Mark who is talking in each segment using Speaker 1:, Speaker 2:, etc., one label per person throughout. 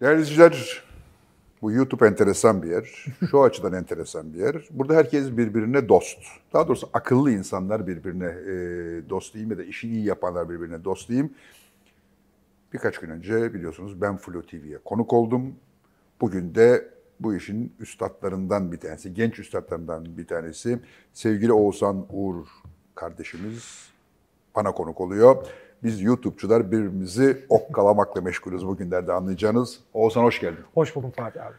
Speaker 1: Değerli izleyiciler, bu YouTube enteresan bir yer. Şu açıdan enteresan bir yer. Burada herkes birbirine dost. Daha doğrusu akıllı insanlar birbirine e, dost diyeyim ya da işi iyi yapanlar birbirine dost diyeyim. Birkaç gün önce biliyorsunuz ben Flo TV'ye konuk oldum. Bugün de bu işin üstadlarından bir tanesi, genç üstadlarından bir tanesi sevgili Oğuzhan Uğur kardeşimiz bana konuk oluyor. Biz YouTube'çular birbirimizi okkalamakla meşgulüz bugünlerde anlayacağınız. Oğuzhan hoş geldin.
Speaker 2: Hoş buldum Fatih abi.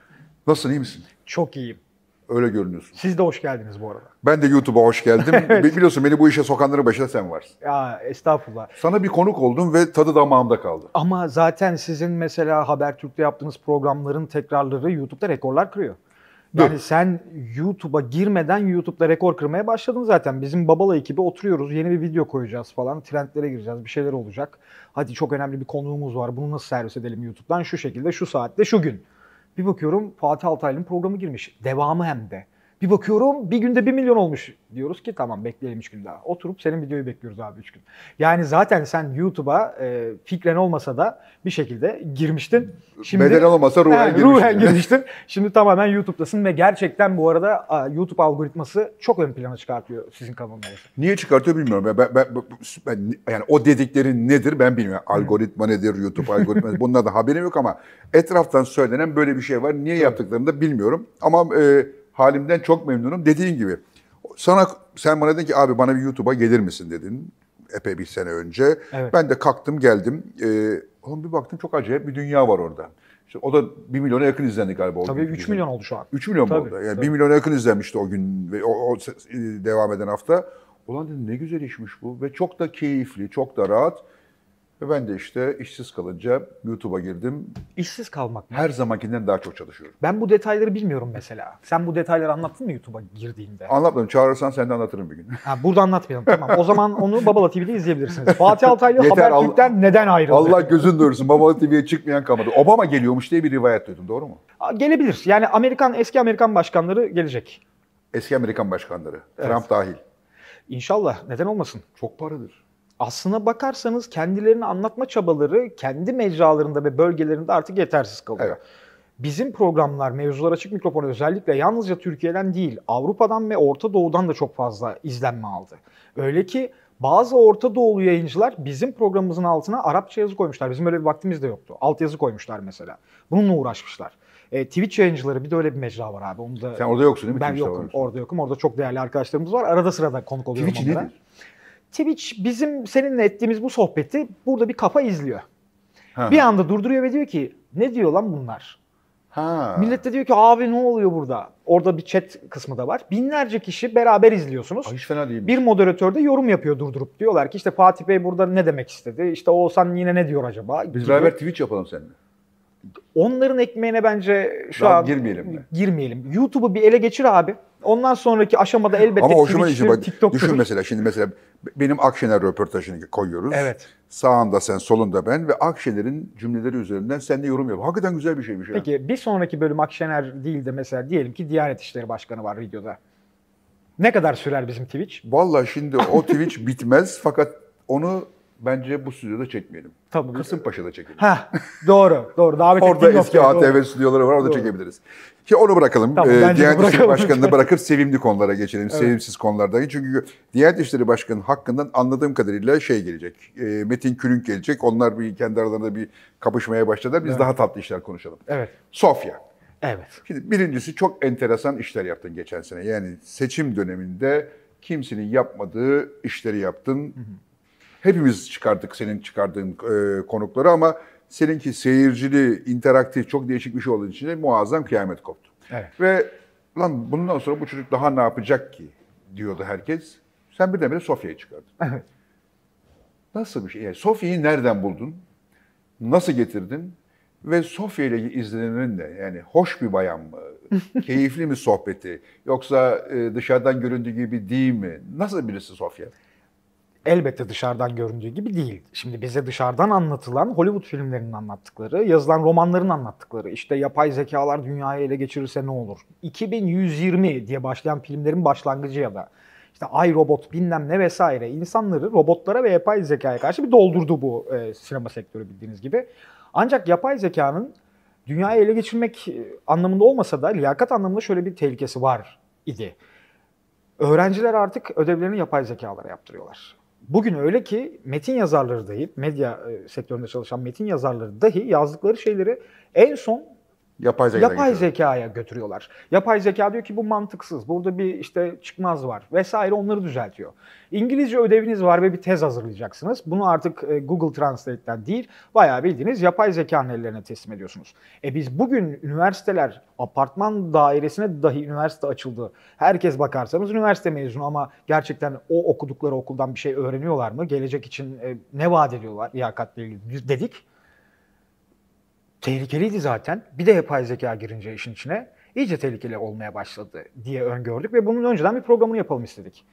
Speaker 1: Nasılsın, iyi misin? Çok iyiyim. Öyle görünüyorsun. Siz
Speaker 2: de hoş geldiniz bu arada.
Speaker 1: Ben de YouTube'a hoş geldim. Biliyorsun beni bu işe sokanların başında sen varsın. Ya estağfurullah. Sana bir konuk oldum ve tadı damağımda kaldı.
Speaker 2: Ama zaten sizin mesela Habertürk'te yaptığınız programların tekrarları YouTube'da rekorlar kırıyor. Yani Dur. sen YouTube'a girmeden YouTube'da rekor kırmaya başladın zaten. Bizim Babala ekibi oturuyoruz. Yeni bir video koyacağız falan. Trendlere gireceğiz. Bir şeyler olacak. Hadi çok önemli bir konuğumuz var. Bunu nasıl servis edelim YouTube'dan? Şu şekilde, şu saatte, şu gün. Bir bakıyorum Fatih Altaylı'nın programı girmiş. Devamı hem de. Bir bakıyorum bir günde 1 milyon olmuş. Diyoruz ki tamam bekleyelim 3 gün daha. Oturup senin videoyu bekliyoruz abi 3 gün. Yani zaten sen YouTube'a e, fikren olmasa da bir şekilde girmiştin. Şimdi, Beden olmasa ruhen he, girmiştin. Ruhen girmiştin. Şimdi tamamen YouTube'dasın ve gerçekten bu arada YouTube algoritması çok ön plana çıkartıyor sizin kanalınızı.
Speaker 1: Niye çıkartıyor bilmiyorum. Ben, ben, ben, ben, yani o dedikleri nedir ben bilmiyorum. Algoritma nedir, YouTube algoritma bunlar da haberim yok ama etraftan söylenen böyle bir şey var. Niye yaptıklarını da bilmiyorum. Ama e, Halimden çok memnunum. Dediğin gibi sana sen bana dedin ki abi bana bir YouTube'a gelir misin dedin epey bir sene önce. Evet. Ben de kalktım geldim. Ee, oğlum bir baktım çok acayip bir dünya var orada. İşte o da 1 milyona yakın izlendi galiba. Tabii 3
Speaker 2: milyon oldu şu an. 3 milyon tabii, mu oldu? Yani tabii. 1 milyona
Speaker 1: yakın izlenmişti o gün ve o, o e, devam eden hafta. Ulan dedim ne güzel işmiş bu ve çok da keyifli, çok da rahat. Ve ben de işte işsiz kalınca YouTube'a girdim. İşsiz
Speaker 2: kalmak mı? Her
Speaker 1: zamankinden daha çok çalışıyorum.
Speaker 2: Ben bu detayları bilmiyorum mesela. Sen bu detayları anlattın mı YouTube'a
Speaker 1: girdiğinde? Anlatmadım. Çağırırsan sen de anlatırım bir gün. Ha,
Speaker 2: burada anlatmayalım. tamam. O zaman onu Babala TV'de izleyebilirsiniz. Fatih Altaylı Yeter, Habertürk'ten
Speaker 1: Allah, neden ayrıldı? Allah gözün doğrusu. Babala TV'ye çıkmayan kalmadı. Obama geliyormuş diye bir rivayet duydum. Doğru mu?
Speaker 2: gelebilir. Yani Amerikan eski Amerikan başkanları gelecek. Eski Amerikan başkanları. Evet. Trump dahil. İnşallah. Neden olmasın? Çok paradır aslına bakarsanız kendilerini anlatma çabaları kendi mecralarında ve bölgelerinde artık yetersiz kalıyor. Evet. Bizim programlar mevzular açık mikrofon özellikle yalnızca Türkiye'den değil Avrupa'dan ve Orta Doğu'dan da çok fazla izlenme aldı. Öyle ki bazı Orta Doğulu yayıncılar bizim programımızın altına Arapça yazı koymuşlar. Bizim öyle bir vaktimiz de yoktu. Alt yazı koymuşlar mesela. Bununla uğraşmışlar. E, Twitch yayıncıları bir de öyle bir mecra var abi. Onu da, Sen orada yoksun değil mi? Ben Twitch'te yokum. Varmış. Orada yokum. Orada çok değerli arkadaşlarımız var. Arada sırada konuk oluyorum Twitch onlara. Nedir? Twitch bizim seninle ettiğimiz bu sohbeti burada bir kafa izliyor. Ha. Bir anda durduruyor ve diyor ki ne diyor lan bunlar? Ha. Millet de diyor ki abi ne oluyor burada? Orada bir chat kısmı da var. Binlerce kişi beraber izliyorsunuz. Ay, hiç fena değil. Bir moderatör de yorum yapıyor durdurup. Diyorlar ki işte Fatih Bey burada ne demek istedi? İşte Oğuzhan yine ne diyor acaba? Biz gibi. beraber
Speaker 1: Twitch yapalım seninle.
Speaker 2: Onların ekmeğine bence şu Daha an girmeyelim. Girmeyelim. YouTube'u bir ele geçir abi. Ondan sonraki aşamada elbette Ama hoşuma gitti. Bak,
Speaker 1: TikTok'tur. düşün mesela şimdi mesela benim Akşener röportajını koyuyoruz. Evet. Sağında sen, solunda ben ve Akşener'in cümleleri üzerinden sen de yorum yap. Hakikaten güzel bir şeymiş. Peki
Speaker 2: yani. bir sonraki bölüm Akşener değil de mesela diyelim ki Diyanet İşleri Başkanı var videoda.
Speaker 1: Ne kadar sürer bizim Twitch? Valla şimdi o Twitch bitmez fakat onu Bence bu stüdyoda çekmeyelim. Tabii. Kasımpaşa'da çekelim. Ha, doğru, doğru. Davet orada eski noktaya, ATV doğru. stüdyoları var, orada doğru. çekebiliriz. Ki onu bırakalım. Tamam, ee, Diyanet İşleri Başkanı'nı bırakıp sevimli konulara geçelim, evet. sevimsiz konularda. Çünkü Diyanet İşleri Başkanı hakkından anladığım kadarıyla şey gelecek, e, Metin Külünk gelecek. Onlar bir kendi aralarında bir kapışmaya başladılar. Biz evet. daha tatlı işler konuşalım. Evet. Sofya. Evet. Şimdi birincisi çok enteresan işler yaptın geçen sene. Yani seçim döneminde kimsenin yapmadığı işleri yaptın. Hı hı. Hepimiz çıkardık senin çıkardığın e, konukları ama seninki seyircili, interaktif, çok değişik bir şey olduğu için de muazzam kıyamet koptu. Evet. Ve lan bundan sonra bu çocuk daha ne yapacak ki diyordu herkes. Sen birdenbire Sofya'yı çıkardın. Evet. Nasıl bir şey? Yani Sofya'yı nereden buldun? Nasıl getirdin? Ve Sofya ile izlenenin de yani hoş bir bayan mı? keyifli mi sohbeti? Yoksa e, dışarıdan göründüğü gibi değil mi? Nasıl birisi Sofya? elbette dışarıdan göründüğü
Speaker 2: gibi değil. Şimdi bize dışarıdan anlatılan Hollywood filmlerinin anlattıkları, yazılan romanların anlattıkları, işte yapay zekalar dünyayı ele geçirirse ne olur? 2120 diye başlayan filmlerin başlangıcı ya da işte ay robot bilmem ne vesaire insanları robotlara ve yapay zekaya karşı bir doldurdu bu e, sinema sektörü bildiğiniz gibi. Ancak yapay zekanın dünyayı ele geçirmek e, anlamında olmasa da liyakat anlamında şöyle bir tehlikesi var idi. Öğrenciler artık ödevlerini yapay zekalara yaptırıyorlar. Bugün öyle ki metin yazarları dahi, medya e, sektöründe çalışan metin yazarları dahi yazdıkları şeyleri en son
Speaker 1: Yapay, zekaya, yapay
Speaker 2: zekaya götürüyorlar. Yapay zeka diyor ki bu mantıksız, burada bir işte çıkmaz var vesaire onları düzeltiyor. İngilizce ödeviniz var ve bir tez hazırlayacaksınız. Bunu artık e, Google Translate'den değil, bayağı bildiğiniz yapay zekanın ellerine teslim ediyorsunuz. E biz bugün üniversiteler, apartman dairesine dahi üniversite açıldı. Herkes bakarsanız üniversite mezunu ama gerçekten o okudukları okuldan bir şey öğreniyorlar mı? Gelecek için e, ne vaat ediyorlar liyakatle ilgili dedik tehlikeliydi zaten. Bir de yapay zeka girince işin içine iyice tehlikeli olmaya başladı diye öngördük ve bunun önceden bir programını yapalım istedik.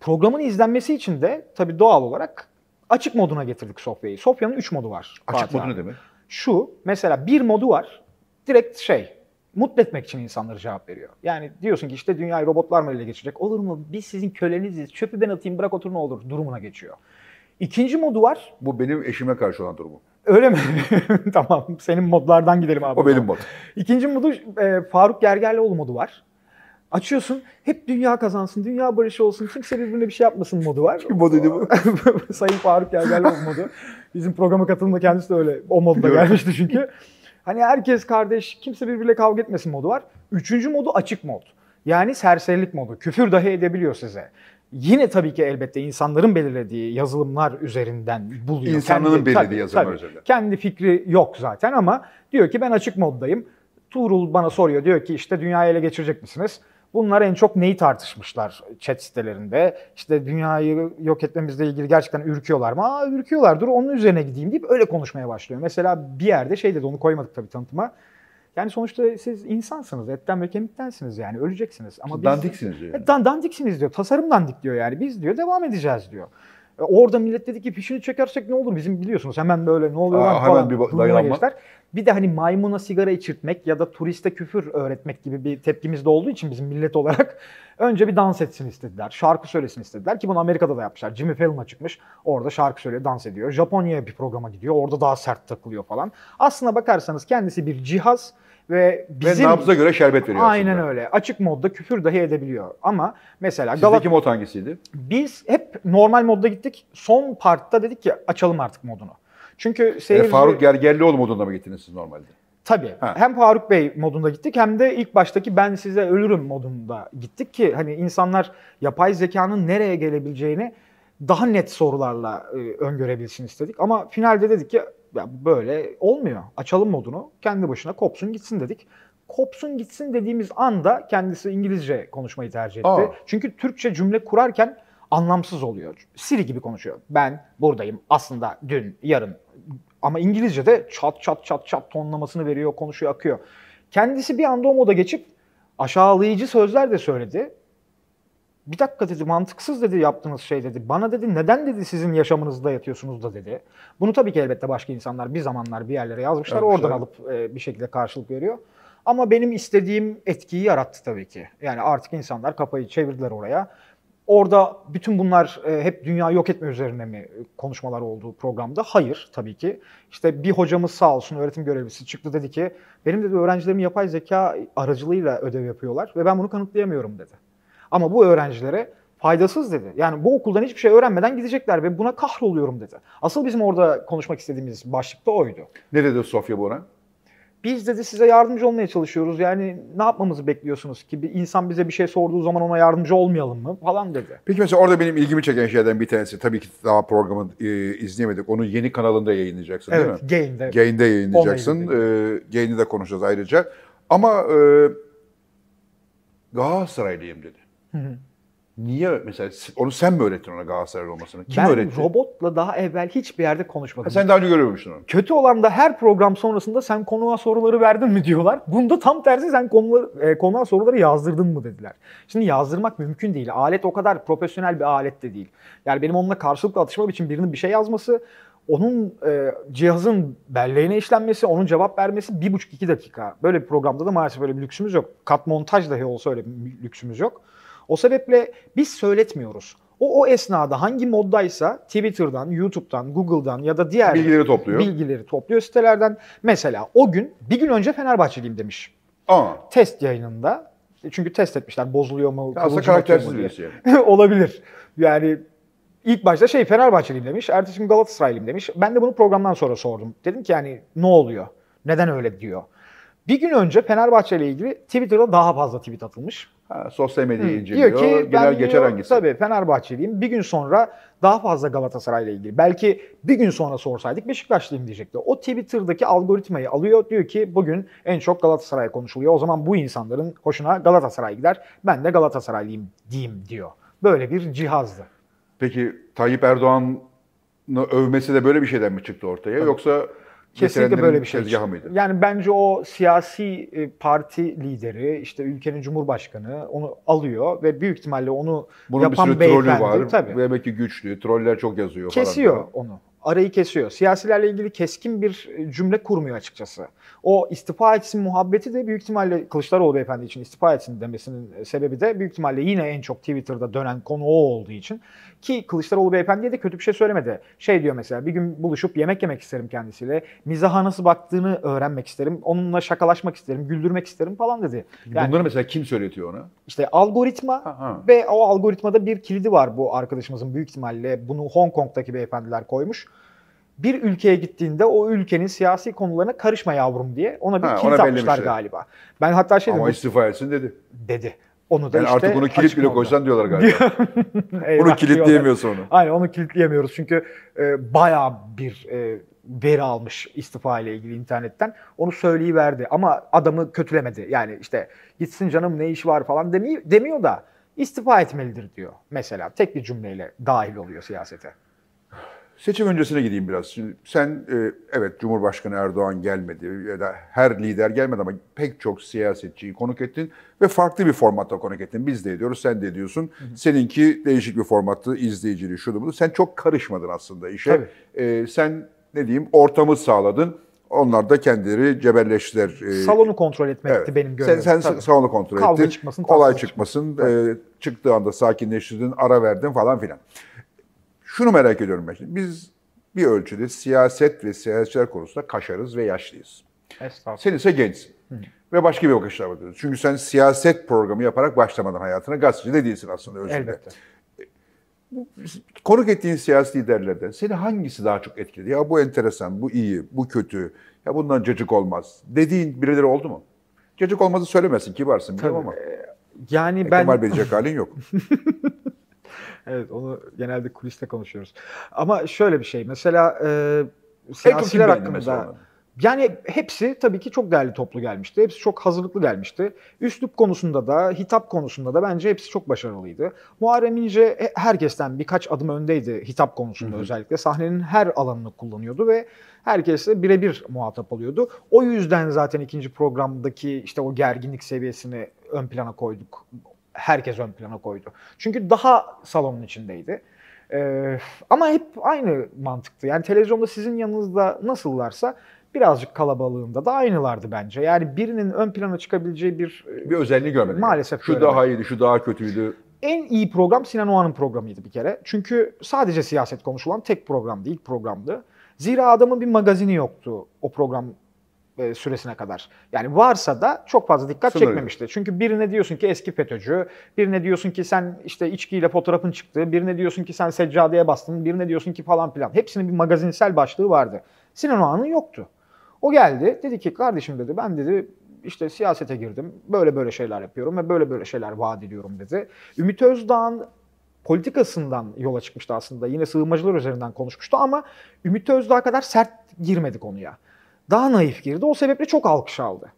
Speaker 2: Programın izlenmesi için de tabii doğal olarak açık moduna getirdik Sofya'yı. Sofya'nın 3 modu var. Açık Fatih modu ne demek? Şu mesela bir modu var direkt şey mutlu etmek için insanlara cevap veriyor. Yani diyorsun ki işte dünyayı robotlar mı ele geçecek? Olur mu? Biz sizin köleniziz. Çöpü ben atayım bırak otur ne olur durumuna geçiyor. İkinci modu var. Bu benim eşime karşı olan durumu. Öyle mi? tamam. Senin modlardan gidelim abi. O benim mod. İkinci modu e, Faruk Gergerlioğlu modu var. Açıyorsun hep dünya kazansın, dünya barışı olsun, kimse birbirine bir şey yapmasın modu var. Kim moduydu bu? Sayın Faruk Gergerlioğlu modu. Bizim programa katılımda kendisi de öyle o modda gelmişti çünkü. Hani herkes kardeş, kimse birbirle kavga etmesin modu var. Üçüncü modu açık mod. Yani serserilik modu. Küfür dahi edebiliyor size yine tabii ki elbette insanların belirlediği yazılımlar üzerinden buluyor. İnsanların kendi, belirlediği tabii, yazılımlar üzerinden. Kendi fikri yok zaten ama diyor ki ben açık moddayım. Tuğrul bana soruyor diyor ki işte dünyayı ele geçirecek misiniz? Bunlar en çok neyi tartışmışlar chat sitelerinde? İşte dünyayı yok etmemizle ilgili gerçekten ürküyorlar mı? Aa ürküyorlar dur onun üzerine gideyim deyip öyle konuşmaya başlıyor. Mesela bir yerde şey dedi onu koymadık tabii tanıtıma. Yani sonuçta siz insansınız. Etten ve kemiktensiniz yani. Öleceksiniz. Ama biz, dandiksiniz diyor. Yani. E, dandiksiniz diyor. Tasarım dandik diyor yani. Biz diyor devam edeceğiz diyor. E, orada millet dedi ki pişini çekersek ne olur? Bizim biliyorsunuz hemen böyle ne oluyor Aa, falan bir geçtiler. Bir de hani maymuna sigara içirtmek ya da turiste küfür öğretmek gibi bir tepkimiz de olduğu için bizim millet olarak önce bir dans etsin istediler. Şarkı söylesin istediler ki bunu Amerika'da da yapmışlar. Jimmy Fallon'a çıkmış orada şarkı söylüyor, dans ediyor. Japonya'ya bir programa gidiyor orada daha sert takılıyor falan. Aslına bakarsanız kendisi bir cihaz ve bizim... Ve nabza göre şerbet veriyor Aynen öyle. Açık modda küfür dahi edebiliyor. Ama mesela... Sizdeki Galat... mod hangisiydi? Biz hep normal modda gittik. Son partta dedik ki açalım artık modunu. Çünkü e, seyirci... E, Faruk
Speaker 1: Gergerlioğlu modunda mı gittiniz siz normalde?
Speaker 2: Tabii. Ha. Hem Faruk Bey modunda gittik hem de ilk baştaki ben size ölürüm modunda gittik ki hani insanlar yapay zekanın nereye gelebileceğini daha net sorularla e, öngörebilsin istedik. Ama finalde dedik ki ya böyle olmuyor. Açalım modunu. Kendi başına kopsun gitsin dedik. Kopsun gitsin dediğimiz anda kendisi İngilizce konuşmayı tercih etti. Aa. Çünkü Türkçe cümle kurarken anlamsız oluyor. Siri gibi konuşuyor. Ben buradayım aslında dün, yarın. Ama İngilizce'de çat çat çat çat tonlamasını veriyor, konuşuyor, akıyor. Kendisi bir anda o moda geçip aşağılayıcı sözler de söyledi bir dakika dedi mantıksız dedi yaptığınız şey dedi. Bana dedi neden dedi sizin yaşamınızda yatıyorsunuz da dedi. Bunu tabii ki elbette başka insanlar bir zamanlar bir yerlere yazmışlar. Yazmışlar. Oradan alıp e, bir şekilde karşılık veriyor Ama benim istediğim etkiyi yarattı tabii ki. Yani artık insanlar kafayı çevirdiler oraya. Orada bütün bunlar e, hep dünya yok etme üzerine mi e, konuşmalar olduğu programda? Hayır tabii ki. İşte bir hocamız sağ olsun öğretim görevlisi çıktı dedi ki benim dedi öğrencilerim yapay zeka aracılığıyla ödev yapıyorlar ve ben bunu kanıtlayamıyorum dedi. Ama bu öğrencilere faydasız dedi. Yani bu okuldan hiçbir şey öğrenmeden gidecekler ve buna kahroluyorum dedi. Asıl bizim orada konuşmak istediğimiz başlıkta oydu.
Speaker 1: Ne dedi Sofya Bora?
Speaker 2: Biz dedi size yardımcı olmaya çalışıyoruz. Yani ne yapmamızı bekliyorsunuz ki? Bir insan bize bir şey sorduğu zaman ona yardımcı olmayalım mı
Speaker 1: falan dedi. Peki mesela orada benim ilgimi çeken şeylerden bir tanesi tabii ki daha programı e, izleyemedik. Onu yeni kanalında yayınlayacaksın evet, değil mi? Gain'de. Evet, Gain'de yayınlayacaksın. E, Gain'i de konuşacağız ayrıca. Ama e, Galatasaraylıyım dedi. Niye mesela onu sen mi öğrettin ona Galatasaray olmasını? Kim ben öğretti? Ben robotla daha evvel hiçbir yerde
Speaker 2: konuşmadım. Ha, sen daha önce görmemiştin onu. Kötü olan da her program sonrasında sen konuğa soruları verdin mi diyorlar. Bunda tam tersi sen konuları, e, konuğa soruları yazdırdın mı dediler. Şimdi yazdırmak mümkün değil. Alet o kadar profesyonel bir alet de değil. Yani benim onunla karşılıklı atışmam için birinin bir şey yazması, onun e, cihazın belleğine işlenmesi, onun cevap vermesi bir buçuk iki dakika. Böyle bir programda da maalesef böyle bir lüksümüz yok. Kat montaj dahi olsa öyle bir lüksümüz yok. O sebeple biz söyletmiyoruz. O o esnada hangi moddaysa Twitter'dan, YouTube'dan, Google'dan ya da diğer bilgileri topluyor. Bilgileri topluyor sitelerden. Mesela o gün bir gün önce Fenerbahçeliyim demiş. Aa. Test yayınında. E, çünkü test etmişler bozuluyor mu, ya aslında karaktersiz birisi yani. Olabilir. Yani ilk başta şey Fenerbahçeliyim demiş, ertesi gün Galatasaraylıyım demiş. Ben de bunu programdan sonra sordum. Dedim ki yani ne oluyor? Neden öyle diyor? Bir gün önce Fenerbahçe ile ilgili Twitter'da daha fazla tweet atılmış. Ha, sosyal medyayı inceliyor. Diyor ki Genel ben geçer diyor, hangisi? Tabii Fenerbahçeliyim. Bir gün sonra daha fazla Galatasaray ile ilgili. Belki bir gün sonra sorsaydık Beşiktaşlıyım diyecekti. O Twitter'daki algoritmayı alıyor. Diyor ki bugün en çok Galatasaray konuşuluyor. O zaman bu insanların hoşuna Galatasaray gider. Ben de Galatasaraylıyım
Speaker 1: diyeyim diyor.
Speaker 2: Böyle bir cihazdı.
Speaker 1: Peki Tayyip Erdoğan'ın övmesi de böyle bir şeyden mi çıktı ortaya? Tabii. Yoksa Kesinlikle böyle bir şey. mıydı?
Speaker 2: Yani bence o siyasi e, parti lideri, işte ülkenin cumhurbaşkanı onu alıyor ve büyük ihtimalle onu Bunun yapan bir sürü beyefendi. var. Tabii.
Speaker 1: Ve belki güçlü, troller çok yazıyor Kesiyor falan.
Speaker 2: onu. Arayı kesiyor. Siyasilerle ilgili keskin bir e, cümle kurmuyor açıkçası. O istifa etsin muhabbeti de büyük ihtimalle Kılıçdaroğlu beyefendi için istifa etsin demesinin e, sebebi de büyük ihtimalle yine en çok Twitter'da dönen konu o olduğu için ki Kılıçdaroğlu beyefendiye de kötü bir şey söylemedi. Şey diyor mesela bir gün buluşup yemek yemek isterim kendisiyle. Mizaha nasıl baktığını öğrenmek isterim. Onunla şakalaşmak isterim, güldürmek isterim falan dedi. Yani, Bunları
Speaker 1: mesela kim söyletiyor ona?
Speaker 2: İşte algoritma Aha. ve o algoritmada bir kilidi var bu arkadaşımızın büyük ihtimalle. Bunu Hong Kong'daki beyefendiler koymuş bir ülkeye gittiğinde o ülkenin siyasi konularına karışma yavrum diye ona bir ha, kilit atmışlar şey. galiba. Ben hatta şey Ama dedim. Ama
Speaker 1: istifa etsin dedi. Dedi. Onu da yani işte artık bunu kilit bile koysan diyorlar galiba.
Speaker 2: bunu kilitleyemiyorsun onu. Aynen onu kilitleyemiyoruz çünkü e, bayağı bir e, veri almış istifa ile ilgili internetten. Onu verdi ama adamı kötülemedi. Yani işte gitsin canım ne işi var falan demiyor, demiyor da istifa etmelidir diyor mesela. Tek bir cümleyle dahil oluyor siyasete.
Speaker 1: Seçim öncesine gideyim biraz. Şimdi sen e, evet Cumhurbaşkanı Erdoğan gelmedi ya da her lider gelmedi ama pek çok siyasetçiyi konuk ettin ve farklı bir formatta konuk ettin. Biz de ediyoruz, sen de ediyorsun. Hı hı. Seninki değişik bir formattı, izleyiciliği şunu bunu. Sen çok karışmadın aslında işe. Tabii. Ee, sen ne diyeyim ortamı sağladın. Onlar da kendileri cebelleştiler. E, salonu kontrol etmekti evet. benim görevim. Sen, sen salonu kontrol Kavga ettin. Kavga çıkmasın. Olay çıkmasın. çıkmasın. Ee, çıktığı anda sakinleştirdin, ara verdin falan filan. Şunu merak ediyorum ben şimdi. Biz bir ölçüde siyaset ve siyasetçiler konusunda kaşarız ve yaşlıyız. Sen ise gençsin. Hı. Ve başka bir bakışla bakıyoruz. Çünkü sen siyaset programı yaparak başlamadan hayatına gazeteci de değilsin aslında özünde. Elbette. E, konuk ettiğin siyasi liderlerden seni hangisi daha çok etkiledi? Ya bu enteresan, bu iyi, bu kötü, ya bundan cacık olmaz dediğin birileri oldu mu? Cacık olmazı söylemesin, kibarsın biliyorum ama. Yani Kemal ben... Kemal verecek halin yok.
Speaker 2: Evet onu genelde kuliste konuşuyoruz. Ama şöyle bir şey mesela e, siyasiler şey hakkında... Yani hepsi tabii ki çok değerli toplu gelmişti. Hepsi çok hazırlıklı gelmişti. Üslup konusunda da, hitap konusunda da bence hepsi çok başarılıydı. Muharrem İnce e, herkesten birkaç adım öndeydi hitap konusunda Hı-hı. özellikle. Sahnenin her alanını kullanıyordu ve herkesle birebir muhatap alıyordu. O yüzden zaten ikinci programdaki işte o gerginlik seviyesini ön plana koyduk herkes ön plana koydu. Çünkü daha salonun içindeydi. Ee, ama hep aynı mantıktı. Yani televizyonda sizin yanınızda nasıllarsa birazcık kalabalığında da aynılardı bence. Yani birinin ön plana çıkabileceği bir... E, bir
Speaker 1: özelliği görmedim. Maalesef. Şu daha iyiydi, şu daha kötüydü.
Speaker 2: En iyi program Sinan Oğan'ın programıydı bir kere. Çünkü sadece siyaset konuşulan tek programdı, ilk programdı. Zira adamın bir magazini yoktu o program e, süresine kadar. Yani varsa da çok fazla dikkat Sınırlı. çekmemişti. Çünkü birine diyorsun ki eski FETÖ'cü, birine diyorsun ki sen işte içkiyle fotoğrafın çıktığı birine diyorsun ki sen seccadeye bastın, birine diyorsun ki falan filan. Hepsinin bir magazinsel başlığı vardı. Sinan Oğan'ın yoktu. O geldi dedi ki kardeşim dedi ben dedi işte siyasete girdim. Böyle böyle şeyler yapıyorum ve böyle böyle şeyler vaat ediyorum dedi. Ümit Özdağ'ın politikasından yola çıkmıştı aslında. Yine sığınmacılar üzerinden konuşmuştu ama Ümit Özdağ kadar sert girmedi konuya daha naif girdi. O sebeple çok alkış aldı.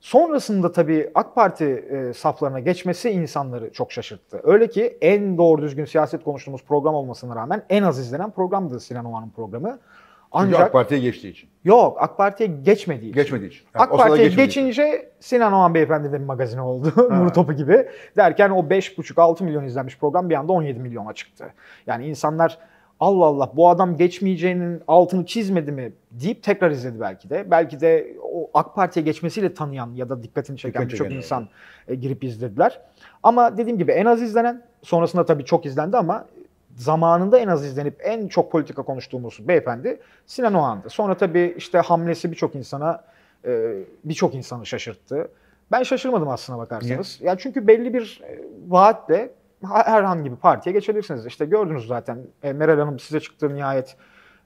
Speaker 2: Sonrasında tabii AK Parti e, saflarına geçmesi insanları çok şaşırttı. Öyle ki en doğru düzgün siyaset konuştuğumuz program olmasına rağmen en az izlenen programdı Sinan Oğan'ın programı. Ancak Çünkü AK Parti'ye geçtiği için. Yok, AK Parti'ye geçmediği için. Geçmediği için. Yani AK Parti'ye geçince için. Sinan Oğan beyefendinin magazin oldu. Nur topu gibi. Derken o 5,5-6 milyon izlenmiş program bir anda 17 milyona çıktı. Yani insanlar Allah Allah bu adam geçmeyeceğinin altını çizmedi mi deyip tekrar izledi belki de. Belki de o AK Parti'ye geçmesiyle tanıyan ya da dikkatini çeken birçok insan e, girip izlediler. Ama dediğim gibi en az izlenen, sonrasında tabii çok izlendi ama zamanında en az izlenip en çok politika konuştuğumuz beyefendi Sinan Oğan'dı. Sonra tabii işte hamlesi birçok insana e, birçok insanı şaşırttı. Ben şaşırmadım aslına bakarsanız. Niye? Yani çünkü belli bir e, vaatle herhangi bir partiye geçebilirsiniz. İşte gördünüz zaten e, Meral Hanım size çıktı nihayet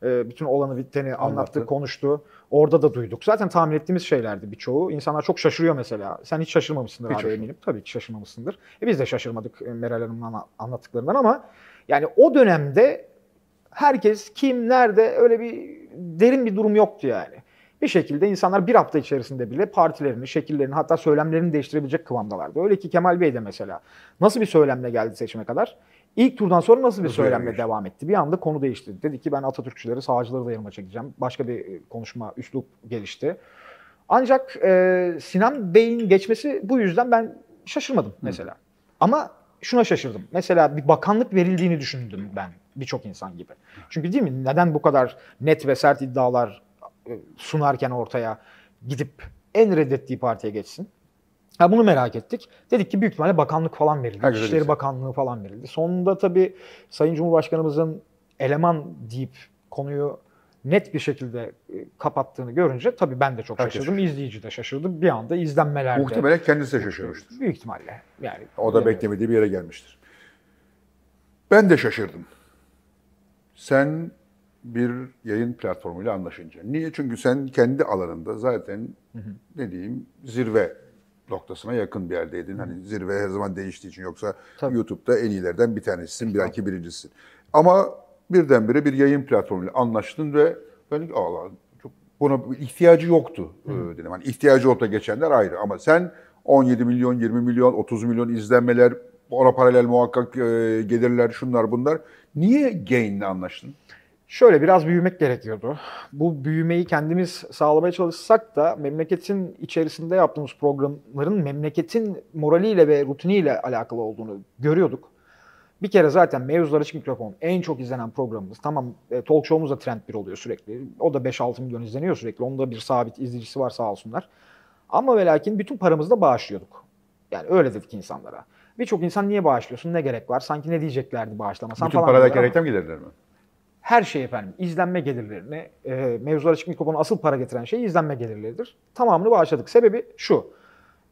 Speaker 2: e, bütün olanı biteni anlattı, anlattı, konuştu. Orada da duyduk. Zaten tahmin ettiğimiz şeylerdi birçoğu. İnsanlar çok şaşırıyor mesela. Sen hiç şaşırmamışsındır hiç abi şaşırdım. eminim. Tabii ki şaşırmamışsındır. E, biz de şaşırmadık e, Meral Hanım'ın anlattıklarından ama yani o dönemde herkes kim, nerede öyle bir derin bir durum yoktu yani bir şekilde insanlar bir hafta içerisinde bile partilerini, şekillerini hatta söylemlerini değiştirebilecek kıvamdalardı. Öyle ki Kemal Bey de mesela nasıl bir söylemle geldi seçime kadar? İlk turdan sonra nasıl bir söylemle devam etti? Bir anda konu değişti. Dedi ki ben Atatürkçüleri, sağcıları da yanıma çekeceğim. Başka bir e, konuşma, üslup gelişti. Ancak e, Sinan Bey'in geçmesi bu yüzden ben şaşırmadım mesela. Hı. Ama şuna şaşırdım. Mesela bir bakanlık verildiğini düşündüm ben birçok insan gibi. Çünkü değil mi? Neden bu kadar net ve sert iddialar sunarken ortaya gidip en reddettiği partiye geçsin. Ha bunu merak ettik. Dedik ki büyük ihtimalle bakanlık falan verildi. Her İşleri güzel. Bakanlığı falan verildi. Sonunda tabii Sayın Cumhurbaşkanımızın eleman deyip konuyu net bir şekilde e, kapattığını görünce tabii ben de çok Herkes şaşırdım. Şaşırdı. İzleyici de şaşırdı. Bir anda izlenmelerde. Muhtemelen
Speaker 1: kendisi de şaşırmıştır.
Speaker 2: Büyük ihtimalle.
Speaker 1: Yani o da beklemediği bir yere gelmiştir. Ben de şaşırdım. Sen bir yayın platformuyla anlaşınca. Niye? Çünkü sen kendi alanında zaten hı hı. ne diyeyim zirve noktasına yakın bir yerdeydin. Hı Hani zirve her zaman değiştiği için yoksa Tabii. YouTube'da en iyilerden bir tanesisin, belki birincisin. Ama birdenbire bir yayın platformuyla anlaştın ve ben Allah çok buna ihtiyacı yoktu hı. Ee, dedim. Hani ihtiyacı olup da geçenler ayrı ama sen 17 milyon, 20 milyon, 30 milyon izlenmeler, ona paralel muhakkak e, gelirler, şunlar bunlar. Niye Gain'le anlaştın? Şöyle biraz büyümek gerekiyordu. Bu büyümeyi kendimiz sağlamaya çalışsak da
Speaker 2: memleketin içerisinde yaptığımız programların memleketin moraliyle ve rutiniyle alakalı olduğunu görüyorduk. Bir kere zaten mevzular açık mikrofon en çok izlenen programımız. Tamam e, talk show'umuz da trend bir oluyor sürekli. O da 5-6 milyon izleniyor sürekli. Onda bir sabit izleyicisi var sağ olsunlar. Ama ve lakin bütün paramızı da bağışlıyorduk. Yani öyle dedik insanlara. Birçok insan niye bağışlıyorsun ne gerek var sanki ne diyeceklerdi bağışlamasan bütün falan. Bütün parada gerekten giderler mi? her şey efendim izlenme gelirlerini, e, mevzular açık mikrofonun asıl para getiren şey izlenme gelirleridir. Tamamını bağışladık. Sebebi şu.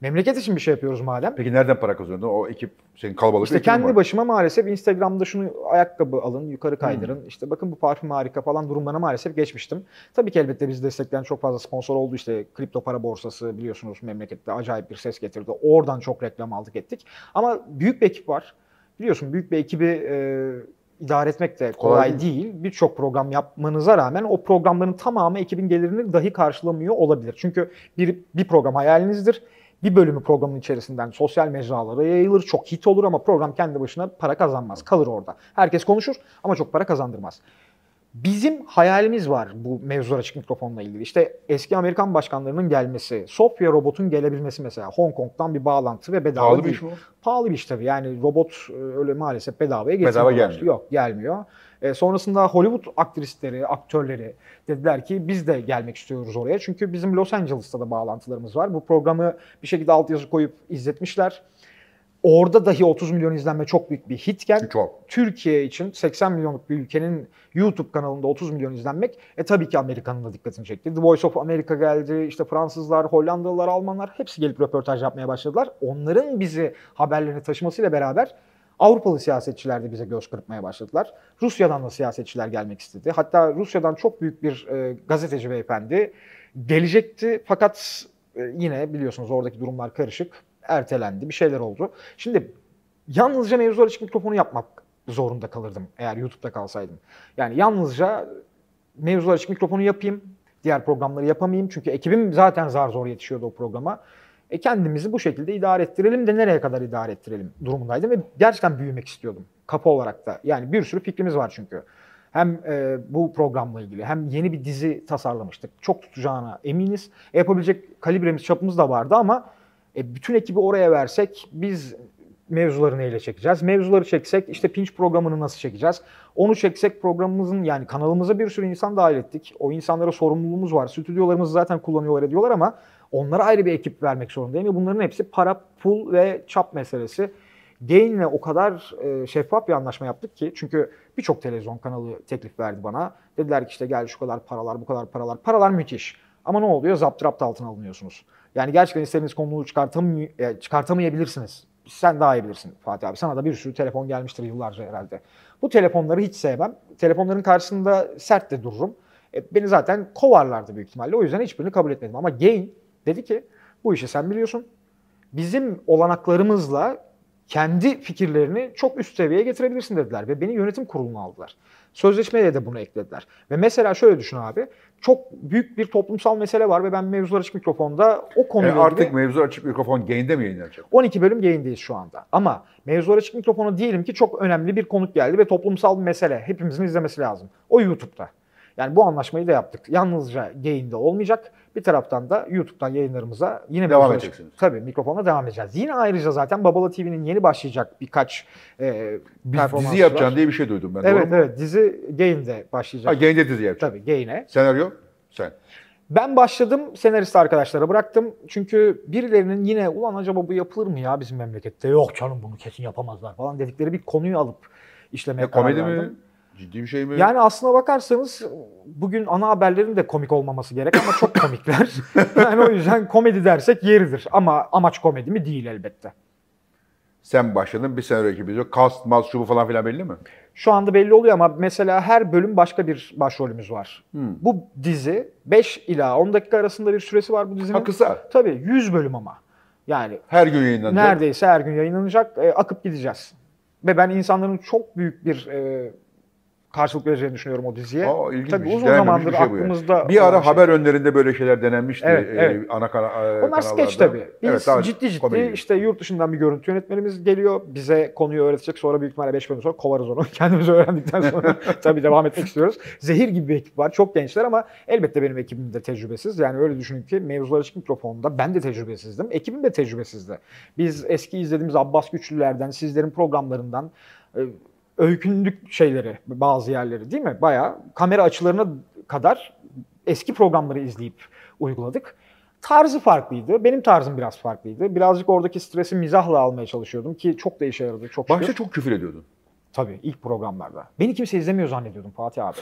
Speaker 2: Memleket için bir şey yapıyoruz madem.
Speaker 1: Peki nereden para kazanıyordun? O ekip senin kalabalık İşte kendi var.
Speaker 2: başıma maalesef Instagram'da şunu ayakkabı alın, yukarı hmm. kaydırın. Hmm. İşte bakın bu parfüm harika falan durumlarına maalesef geçmiştim. Tabii ki elbette bizi destekleyen çok fazla sponsor oldu. İşte kripto para borsası biliyorsunuz memlekette acayip bir ses getirdi. Oradan çok reklam aldık ettik. Ama büyük bir ekip var. Biliyorsun büyük bir ekibi e, idare etmek de kolay, kolay değil. değil. Birçok program yapmanıza rağmen o programların tamamı ekibin gelirini dahi karşılamıyor olabilir. Çünkü bir, bir program hayalinizdir. Bir bölümü programın içerisinden sosyal mecralara yayılır, çok hit olur ama program kendi başına para kazanmaz, kalır orada. Herkes konuşur ama çok para kazandırmaz. Bizim hayalimiz var bu mevzular açık mikrofonla ilgili. İşte eski Amerikan başkanlarının gelmesi, Sofya robotun gelebilmesi mesela Hong Kong'dan bir bağlantı ve bedava Pahalı değil. bir iş mi? Pahalı bir iş tabii. Yani robot e, öyle maalesef bedavaya gelmiyor. Bedava gelmiyor. Yok gelmiyor. E, sonrasında Hollywood aktrisleri, aktörleri dediler ki biz de gelmek istiyoruz oraya. Çünkü bizim Los Angeles'ta da bağlantılarımız var. Bu programı bir şekilde altyazı koyup izletmişler. Orada dahi 30 milyon izlenme çok büyük bir hitken çok. Türkiye için 80 milyonluk bir ülkenin YouTube kanalında 30 milyon izlenmek e tabii ki Amerika'nın da dikkatini çekti. The Voice of America geldi, işte Fransızlar, Hollandalılar, Almanlar hepsi gelip röportaj yapmaya başladılar. Onların bizi haberlerini taşımasıyla beraber Avrupalı siyasetçiler de bize göz kırpmaya başladılar. Rusya'dan da siyasetçiler gelmek istedi. Hatta Rusya'dan çok büyük bir e, gazeteci beyefendi gelecekti fakat e, yine biliyorsunuz oradaki durumlar karışık ertelendi, bir şeyler oldu. Şimdi yalnızca mevzular için mikrofonu yapmak zorunda kalırdım eğer YouTube'da kalsaydım. Yani yalnızca mevzular için mikrofonu yapayım, diğer programları yapamayayım. Çünkü ekibim zaten zar zor yetişiyordu o programa. E kendimizi bu şekilde idare ettirelim de nereye kadar idare ettirelim durumundaydım ve gerçekten büyümek istiyordum kapı olarak da. Yani bir sürü fikrimiz var çünkü. Hem e, bu programla ilgili hem yeni bir dizi tasarlamıştık. Çok tutacağına eminiz. E, yapabilecek kalibremiz, çapımız da vardı ama e, bütün ekibi oraya versek biz mevzuları neyle çekeceğiz? Mevzuları çeksek işte pinç programını nasıl çekeceğiz? Onu çeksek programımızın yani kanalımıza bir sürü insan dahil ettik. O insanlara sorumluluğumuz var. Stüdyolarımızı zaten kullanıyorlar ediyorlar ama onlara ayrı bir ekip vermek zorundayım. Ve bunların hepsi para, pul ve çap meselesi. Gain'le o kadar e, şeffaf bir anlaşma yaptık ki çünkü birçok televizyon kanalı teklif verdi bana. Dediler ki işte gel şu kadar paralar, bu kadar paralar. Paralar müthiş. Ama ne oluyor? Zaptırapt altına alınıyorsunuz. Yani gerçekten istediğiniz konuluğu çıkartam e, çıkartamayabilirsiniz. Sen daha iyi bilirsin Fatih abi. Sana da bir sürü telefon gelmiştir yıllarca herhalde. Bu telefonları hiç sevmem. Telefonların karşısında sert de dururum. E, beni zaten kovarlardı büyük ihtimalle. O yüzden hiçbirini kabul etmedim. Ama Gain dedi ki bu işi sen biliyorsun. Bizim olanaklarımızla kendi fikirlerini çok üst seviyeye getirebilirsin dediler ve beni yönetim kuruluna aldılar. Sözleşmeye de bunu eklediler. Ve mesela şöyle düşün abi. Çok büyük bir toplumsal mesele var ve ben mevzular açık mikrofonda o konuyu... E artık gibi,
Speaker 1: mevzular açık mikrofon yayında mı yayınlanacak?
Speaker 2: 12 bölüm yayındayız şu anda. Ama mevzular açık mikrofonu diyelim ki çok önemli bir konuk geldi ve toplumsal bir mesele. Hepimizin izlemesi lazım. O YouTube'da. Yani bu anlaşmayı da yaptık. Yalnızca yayında olmayacak. Bir taraftan da YouTube'dan yayınlarımıza yine devam bir edeceksiniz. Tabii mikrofonla devam edeceğiz. Yine ayrıca zaten Babala TV'nin yeni başlayacak birkaç e, Biz performansı dizi yapacaksın diye bir
Speaker 1: şey duydum ben. Evet doğru mu?
Speaker 2: evet dizi Gain'de başlayacak. Ha Gain'de dizi yapacaksın. Tabii Gain'e. Senaryo sen. Ben başladım, senarist arkadaşlara bıraktım. Çünkü birilerinin yine ulan acaba bu yapılır mı ya bizim memlekette? Yok canım bunu kesin yapamazlar falan dedikleri bir konuyu alıp işlemeye ya, karar komedi verdim. mi?
Speaker 1: Ciddi bir şey mi? Yani
Speaker 2: aslına bakarsanız bugün ana haberlerin de komik olmaması gerek ama çok komikler. yani o yüzden komedi dersek yeridir. Ama amaç komedi mi? Değil elbette.
Speaker 1: Sen başladın bir senaryo önceki biz yok. Kast, mas, şubu falan filan belli mi?
Speaker 2: Şu anda belli oluyor ama mesela her bölüm başka bir başrolümüz var. Hmm. Bu dizi 5 ila 10 dakika arasında bir süresi var bu dizinin. Ha kısa. Tabii 100 bölüm ama. Yani
Speaker 1: her gün yayınlanacak. Neredeyse
Speaker 2: her gün yayınlanacak. E, akıp gideceğiz. Ve ben insanların çok büyük bir e, karşılık vereceğini düşünüyorum o diziye. Aa, ilginç. Tabii uzun zamandır bir şey aklımızda bir ara şey. haber
Speaker 1: önlerinde böyle şeyler denenmişti evet, e, evet. ana kana, e, Onlar kanallarda. skeç tabii. Evet, ciddi ciddi komedi.
Speaker 2: işte yurt dışından bir görüntü yönetmenimiz geliyor. Bize konuyu öğretecek. Sonra büyük ihtimalle 5 bölüm sonra kovarız onu. Kendimizi öğrendikten sonra tabi devam etmek istiyoruz. Zehir gibi bir ekip var. Çok gençler ama elbette benim ekibim de tecrübesiz. Yani öyle düşünün ki mevzular açık mikrofonda ben de tecrübesizdim. Ekibim de tecrübesizdi. Biz eski izlediğimiz Abbas Güçlülerden, sizlerin programlarından e, öykündük şeyleri, bazı yerleri değil mi? Bayağı kamera açılarına kadar eski programları izleyip uyguladık. Tarzı farklıydı. Benim tarzım biraz farklıydı. Birazcık oradaki stresi mizahla almaya çalışıyordum ki çok da işe yaradı. Çok Başta çok küfür ediyordun. Tabii ilk programlarda. Beni kimse izlemiyor zannediyordum Fatih abi.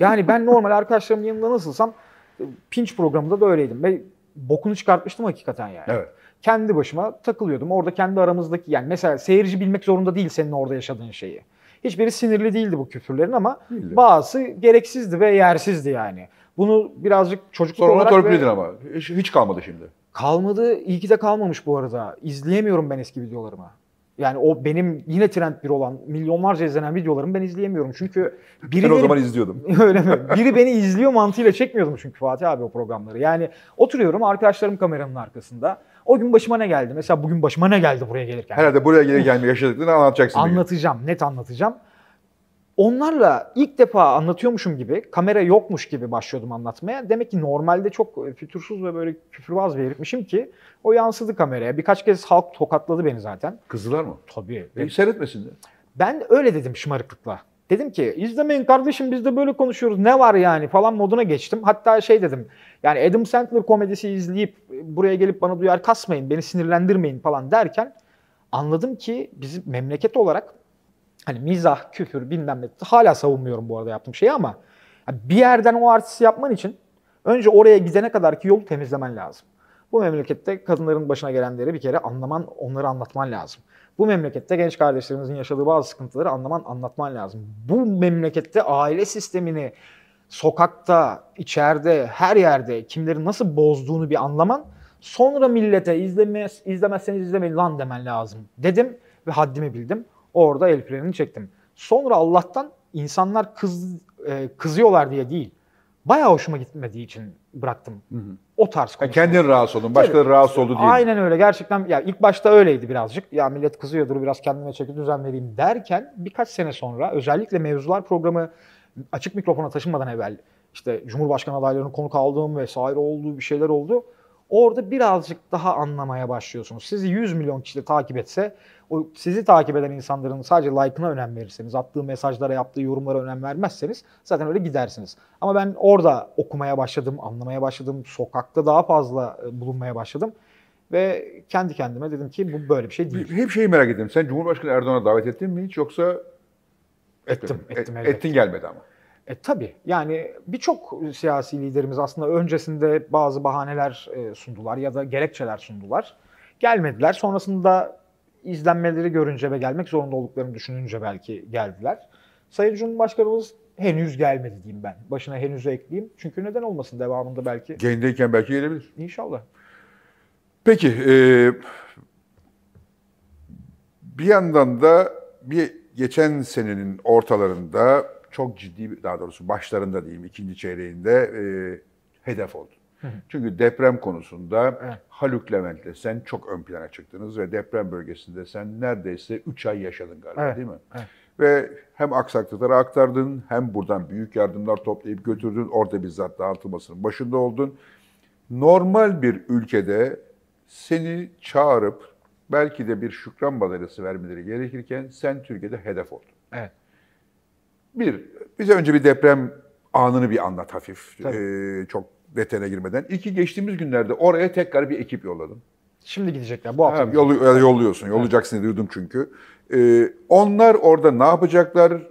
Speaker 2: Yani ben normal arkadaşlarımın yanında nasılsam Pinç programında da öyleydim. Ve bokunu çıkartmıştım hakikaten yani. Evet. Kendi başıma takılıyordum. Orada kendi aramızdaki yani mesela seyirci bilmek zorunda değil senin orada yaşadığın şeyi. Hiçbiri sinirli değildi bu küfürlerin ama Bilmiyorum. bazısı gereksizdi ve yersizdi yani. Bunu birazcık çocuklar Sonra olarak... Sonra ve... ama.
Speaker 1: Hiç, hiç kalmadı şimdi.
Speaker 2: Kalmadı. İyi ki de kalmamış bu arada. İzleyemiyorum ben eski videolarımı. Yani o benim yine trend bir olan milyonlarca izlenen videolarımı ben izleyemiyorum. Çünkü biri ben o beni, zaman izliyordum. öyle mi? Biri beni izliyor mantığıyla çekmiyordum çünkü Fatih abi o programları. Yani oturuyorum arkadaşlarım kameranın arkasında. O gün başıma ne geldi? Mesela bugün başıma ne geldi buraya gelirken? Herhalde buraya gelir
Speaker 1: gelme yaşadıklarını anlatacaksın.
Speaker 2: Anlatacağım, net anlatacağım. Onlarla ilk defa anlatıyormuşum gibi, kamera yokmuş gibi başlıyordum anlatmaya. Demek ki normalde çok fütursuz ve böyle küfürbaz bir herifmişim ki o yansıdı kameraya. Birkaç kez halk tokatladı beni zaten.
Speaker 1: Kızdılar mı? Tabii.
Speaker 2: E, seyretmesin de. Ben öyle dedim şımarıklıkla. Dedim ki izlemeyin kardeşim biz de böyle konuşuyoruz ne var yani falan moduna geçtim. Hatta şey dedim yani Adam Sandler komedisi izleyip e, buraya gelip bana duyar kasmayın, beni sinirlendirmeyin falan derken anladım ki bizim memleket olarak hani mizah, küfür bilmem ne hala savunmuyorum bu arada yaptığım şeyi ama bir yerden o artisti yapman için önce oraya gidene kadar ki yolu temizlemen lazım. Bu memlekette kadınların başına gelenleri bir kere anlaman, onları anlatman lazım. Bu memlekette genç kardeşlerimizin yaşadığı bazı sıkıntıları anlaman, anlatman lazım. Bu memlekette aile sistemini, sokakta, içeride, her yerde kimleri nasıl bozduğunu bir anlaman sonra millete izlemez, izlemezseniz izlemeyin lan demen lazım dedim ve haddimi bildim. Orada el frenini çektim. Sonra Allah'tan insanlar kız e, kızıyorlar diye değil. Bayağı hoşuma gitmediği için bıraktım. Hı hı. O tarz konuşmalar.
Speaker 1: Kendin rahatsız oldun, başkaları rahatsız oldu diye. Aynen
Speaker 2: öyle. Gerçekten ya ilk başta öyleydi birazcık. Ya millet kızıyor, biraz kendime çeki düzen vereyim derken birkaç sene sonra özellikle mevzular programı açık mikrofona taşınmadan evvel işte Cumhurbaşkanı adaylarının konuk aldığım vesaire olduğu bir şeyler oldu. Orada birazcık daha anlamaya başlıyorsunuz. Sizi 100 milyon kişi takip etse, o sizi takip eden insanların sadece like'ına önem verirseniz, attığı mesajlara, yaptığı yorumlara önem vermezseniz zaten öyle gidersiniz. Ama ben orada okumaya başladım, anlamaya başladım, sokakta daha fazla e, bulunmaya
Speaker 1: başladım. Ve kendi kendime dedim ki bu böyle bir şey değil. Hep şeyi merak ediyorum. Sen Cumhurbaşkanı Erdoğan'a davet ettin mi hiç yoksa Ettim, ettim, ettim e, Ettin gelmedi ama. E, tabii
Speaker 2: yani birçok siyasi liderimiz aslında öncesinde bazı bahaneler e, sundular ya da gerekçeler sundular. Gelmediler. Sonrasında izlenmeleri görünce ve gelmek zorunda olduklarını düşününce belki geldiler. Sayın Cumhurbaşkanımız henüz gelmedi diyeyim ben. Başına henüz ekleyeyim. Çünkü neden olmasın devamında belki.
Speaker 1: Gençteyken belki gelebilir. İnşallah. Peki e, bir yandan da bir geçen senenin ortalarında çok ciddi, daha doğrusu başlarında diyeyim ikinci çeyreğinde e, hedef oldu. Çünkü deprem konusunda evet. Haluk Levent'le sen çok ön plana çıktınız ve deprem bölgesinde sen neredeyse 3 ay yaşadın galiba evet. değil mi? Evet. Ve hem aksaklıkları aktardın hem buradan büyük yardımlar toplayıp götürdün. Orada bizzat dağıtılmasının başında oldun. Normal bir ülkede seni çağırıp belki de bir şükran badarası vermeleri gerekirken sen Türkiye'de hedef oldun. Evet. Bir, bize önce bir deprem anını bir anlat hafif. Ee, çok detayına girmeden. İki, geçtiğimiz günlerde oraya tekrar bir ekip yolladım. Şimdi gidecekler bu hafta. Ha, yolu, e, yolluyorsun, yollayacaksın evet. duydum çünkü. Ee, onlar orada ne yapacaklar?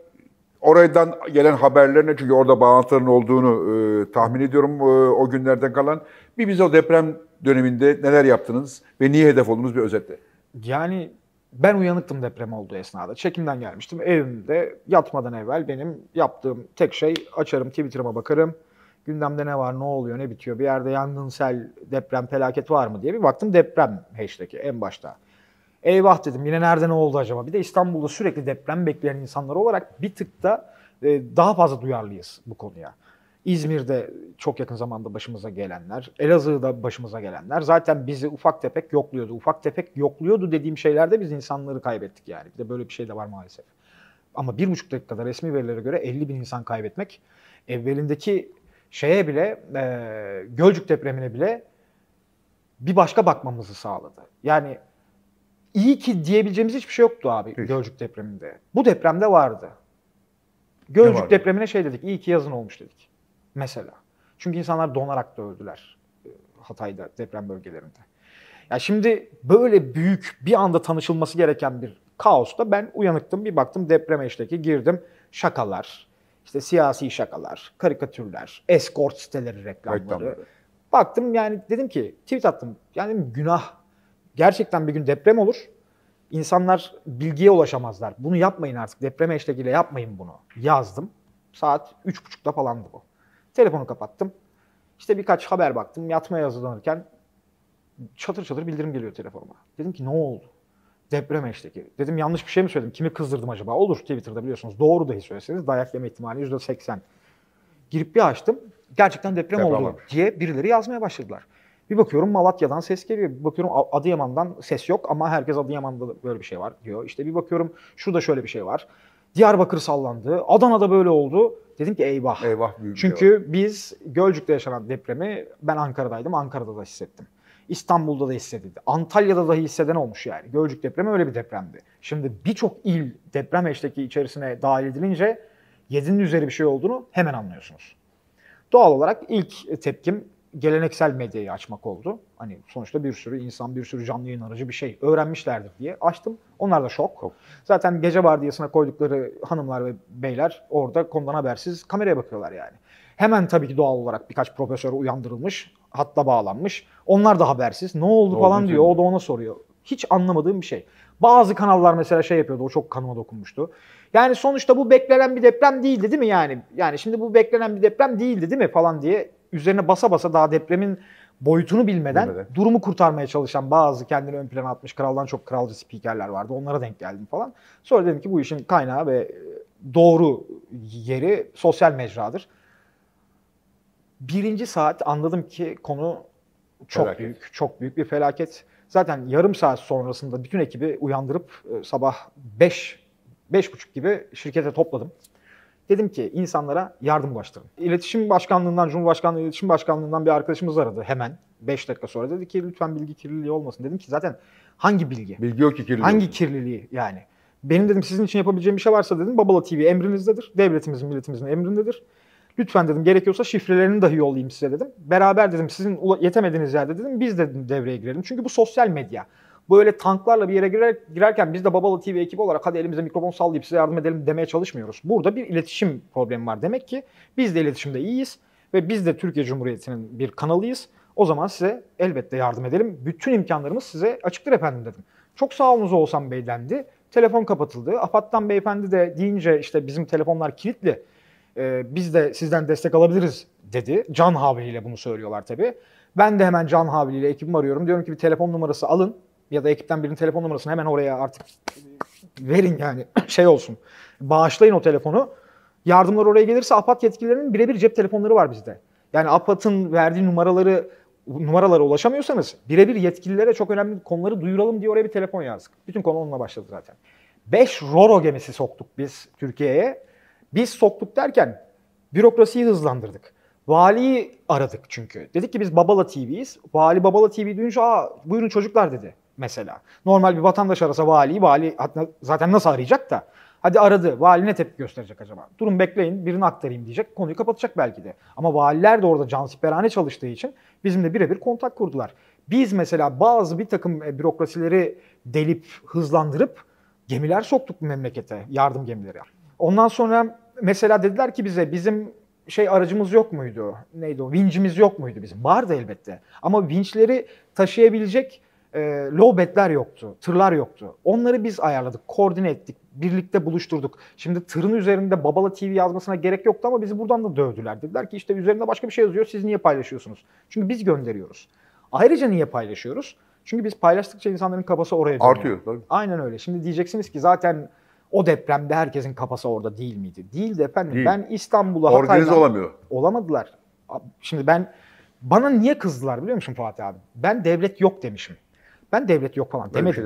Speaker 1: Oradan gelen haberlerine çünkü orada bağlantıların olduğunu e, tahmin ediyorum e, o günlerden kalan. Bir bize o deprem döneminde neler yaptınız ve niye hedef oldunuz bir özetle.
Speaker 2: Yani ben uyanıktım deprem olduğu esnada. Çekimden gelmiştim. Evimde yatmadan evvel benim yaptığım tek şey açarım Twitter'ıma bakarım. Gündemde ne var, ne oluyor, ne bitiyor? Bir yerde yangın, sel, deprem, felaket var mı diye bir baktım deprem hashtag'i en başta. Eyvah dedim yine nerede ne oldu acaba? Bir de İstanbul'da sürekli deprem bekleyen insanlar olarak bir tık da e, daha fazla duyarlıyız bu konuya. İzmir'de çok yakın zamanda başımıza gelenler, Elazığ'da başımıza gelenler zaten bizi ufak tefek yokluyordu. Ufak tefek yokluyordu dediğim şeylerde biz insanları kaybettik yani. Bir de böyle bir şey de var maalesef. Ama bir buçuk dakikada resmi verilere göre 50 bin insan kaybetmek evvelindeki şeye bile, e, Gölcük depremine bile bir başka bakmamızı sağladı. Yani iyi ki diyebileceğimiz hiçbir şey yoktu abi Hiç. Gölcük depreminde. Bu depremde vardı. Gölcük depremine şey dedik, iyi ki yazın olmuş dedik. Mesela. Çünkü insanlar donarak da öldüler e, Hatay'da deprem bölgelerinde. Ya şimdi böyle büyük bir anda tanışılması gereken bir kaosta ben uyanıktım bir baktım depreme eşteki girdim şakalar, işte siyasi şakalar, karikatürler, escort siteleri reklamları. Reklam. Baktım yani dedim ki tweet attım. Yani günah. Gerçekten bir gün deprem olur. insanlar bilgiye ulaşamazlar. Bunu yapmayın artık. Depreme eştekiyle yapmayın bunu. Yazdım. Saat üç 3.30'da falandı bu. Telefonu kapattım. İşte birkaç haber baktım. Yatmaya hazırlanırken çatır çatır bildirim geliyor telefonuma. Dedim ki ne oldu? Deprem eşteki. Dedim yanlış bir şey mi söyledim? Kimi kızdırdım acaba? Olur Twitter'da biliyorsunuz. Doğru dahi söyleseniz dayak yeme ihtimali %80. Girip bir açtım. Gerçekten deprem, deprem oldu varmış. diye birileri yazmaya başladılar. Bir bakıyorum Malatya'dan ses geliyor. Bir bakıyorum Adıyaman'dan ses yok ama herkes Adıyaman'da böyle bir şey var diyor. İşte bir bakıyorum şurada şöyle bir şey var. Diyarbakır sallandı. Adana'da böyle oldu. Dedim ki eyvah. Eyvah büyük Çünkü eyvah. biz Gölcük'te yaşanan depremi ben Ankara'daydım. Ankara'da da hissettim. İstanbul'da da hissedildi. Antalya'da da hisseden olmuş yani. Gölcük depremi öyle bir depremdi. Şimdi birçok il deprem eşteki içerisine dahil edilince 7'nin üzeri bir şey olduğunu hemen anlıyorsunuz. Doğal olarak ilk tepkim geleneksel medyayı açmak oldu. Hani sonuçta bir sürü insan, bir sürü canlı yayın aracı bir şey öğrenmişlerdir diye açtım. Onlar da şok. şok. Zaten gece vardiyasına koydukları hanımlar ve beyler orada konudan habersiz kameraya bakıyorlar yani. Hemen tabii ki doğal olarak birkaç profesör uyandırılmış, hatta bağlanmış. Onlar da habersiz. Ne oldu ne falan oldu diyor. O da ona soruyor. Hiç anlamadığım bir şey. Bazı kanallar mesela şey yapıyordu. O çok kanıma dokunmuştu. Yani sonuçta bu beklenen bir deprem değildi değil mi yani? Yani şimdi bu beklenen bir deprem değildi değil mi falan diye üzerine basa basa daha depremin boyutunu bilmeden, bilmeden durumu kurtarmaya çalışan bazı kendini ön plana atmış kraldan çok kralcı spikerler vardı. Onlara denk geldim falan. Sonra dedim ki bu işin kaynağı ve e, doğru yeri sosyal mecradır. Birinci saat anladım ki konu çok felaket. büyük, çok büyük bir felaket. Zaten yarım saat sonrasında bütün ekibi uyandırıp e, sabah 5 beş, buçuk gibi şirkete topladım. Dedim ki insanlara yardım ulaştırın. İletişim Başkanlığından, Cumhurbaşkanlığı İletişim Başkanlığından bir arkadaşımız aradı hemen. 5 dakika sonra dedi ki lütfen bilgi kirliliği olmasın. Dedim ki zaten hangi bilgi?
Speaker 1: Bilgi yok ki kirliliği. Hangi
Speaker 2: kirliliği yani? Benim dedim sizin için yapabileceğim bir şey varsa dedim Babala TV emrinizdedir. Devletimizin, milletimizin emrindedir. Lütfen dedim gerekiyorsa şifrelerini dahi yollayayım size dedim. Beraber dedim sizin yetemediğiniz yerde dedim biz de devreye girelim. Çünkü bu sosyal medya böyle tanklarla bir yere girer, girerken biz de Babalı TV ekibi olarak hadi elimize mikrofon sallayıp size yardım edelim demeye çalışmıyoruz. Burada bir iletişim problemi var demek ki. Biz de iletişimde iyiyiz ve biz de Türkiye Cumhuriyeti'nin bir kanalıyız. O zaman size elbette yardım edelim. Bütün imkanlarımız size açıktır efendim dedim. Çok sağolunuz olsam beylendi. Telefon kapatıldı. Afat'tan beyefendi de deyince işte bizim telefonlar kilitli. Ee, biz de sizden destek alabiliriz dedi. Can havliyle bunu söylüyorlar tabii. Ben de hemen Can havliyle ekibimi arıyorum. Diyorum ki bir telefon numarası alın ya da ekipten birinin telefon numarasını hemen oraya artık verin yani şey olsun. Bağışlayın o telefonu. Yardımlar oraya gelirse APAT yetkililerinin birebir cep telefonları var bizde. Yani APAT'ın verdiği numaraları numaralara ulaşamıyorsanız birebir yetkililere çok önemli konuları duyuralım diye oraya bir telefon yazdık. Bütün konu onunla başladı zaten. 5 Roro gemisi soktuk biz Türkiye'ye. Biz soktuk derken bürokrasiyi hızlandırdık. Valiyi aradık çünkü. Dedik ki biz Babala TV'yiz. Vali Babala TV duyunca aa buyurun çocuklar dedi mesela. Normal bir vatandaş arasa valiyi, vali zaten nasıl arayacak da. Hadi aradı, vali ne tepki gösterecek acaba? Durun bekleyin, birini aktarayım diyecek, konuyu kapatacak belki de. Ama valiler de orada cansiperane çalıştığı için bizimle birebir kontak kurdular. Biz mesela bazı bir takım e, bürokrasileri delip, hızlandırıp gemiler soktuk bu memlekete, yardım gemileri. Ondan sonra mesela dediler ki bize bizim şey aracımız yok muydu? Neydi o? Vincimiz yok muydu bizim? Vardı elbette. Ama vinçleri taşıyabilecek e, lowbetler yoktu, tırlar yoktu. Onları biz ayarladık, koordine ettik, birlikte buluşturduk. Şimdi tırın üzerinde Babala TV yazmasına gerek yoktu ama bizi buradan da dövdüler. Dediler ki işte üzerinde başka bir şey yazıyor, siz niye paylaşıyorsunuz? Çünkü biz gönderiyoruz. Ayrıca niye paylaşıyoruz? Çünkü biz paylaştıkça insanların kafası oraya dönüyor. Artıyor tabii. Aynen öyle. Şimdi diyeceksiniz ki zaten o depremde herkesin kafası orada değil miydi? Değildi efendim. Değil. Ben İstanbul'a Hatay'dan... Organize olamıyor. Olamadılar. Şimdi ben... Bana niye kızdılar biliyor musun Fatih abi? Ben devlet yok demişim. Ben devlet yok falan şey demedim. Şey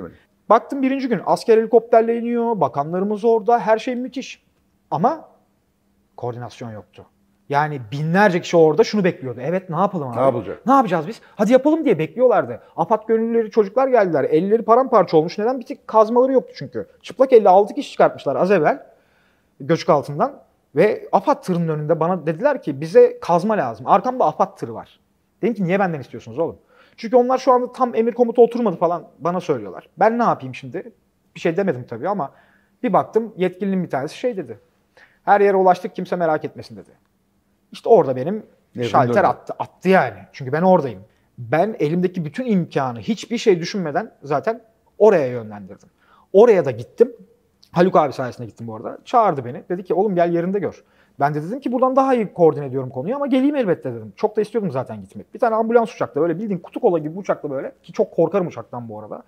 Speaker 2: Baktım birinci gün asker helikopterle iniyor, bakanlarımız orada, her şey müthiş. Ama koordinasyon yoktu. Yani binlerce kişi orada şunu bekliyordu. Evet ne yapalım abi? Ne yapacak? Ne yapacağız biz? Hadi yapalım diye bekliyorlardı. Apat gönüllüleri çocuklar geldiler. Elleri paramparça olmuş. Neden? Bir tık kazmaları yoktu çünkü. Çıplak elle altı kişi çıkartmışlar az evvel. Göçük altından. Ve Apat tırının önünde bana dediler ki bize kazma lazım. Arkamda Apat tırı var. Dedim ki niye benden istiyorsunuz oğlum? Çünkü onlar şu anda tam emir komuta oturmadı falan bana söylüyorlar. Ben ne yapayım şimdi? Bir şey demedim tabii ama bir baktım yetkilinin bir tanesi şey dedi. Her yere ulaştık kimse merak etmesin dedi. İşte orada benim Evrim şalter döndü. attı. Attı yani. Çünkü ben oradayım. Ben elimdeki bütün imkanı hiçbir şey düşünmeden zaten oraya yönlendirdim. Oraya da gittim. Haluk abi sayesinde gittim bu arada. Çağırdı beni. Dedi ki oğlum gel yerinde gör. Ben de dedim ki buradan daha iyi koordine ediyorum konuyu ama geleyim elbette dedim. Çok da istiyordum zaten gitmek. Bir tane ambulans uçakta böyle bildiğin kutu kola gibi uçakla böyle ki çok korkarım uçaktan bu arada.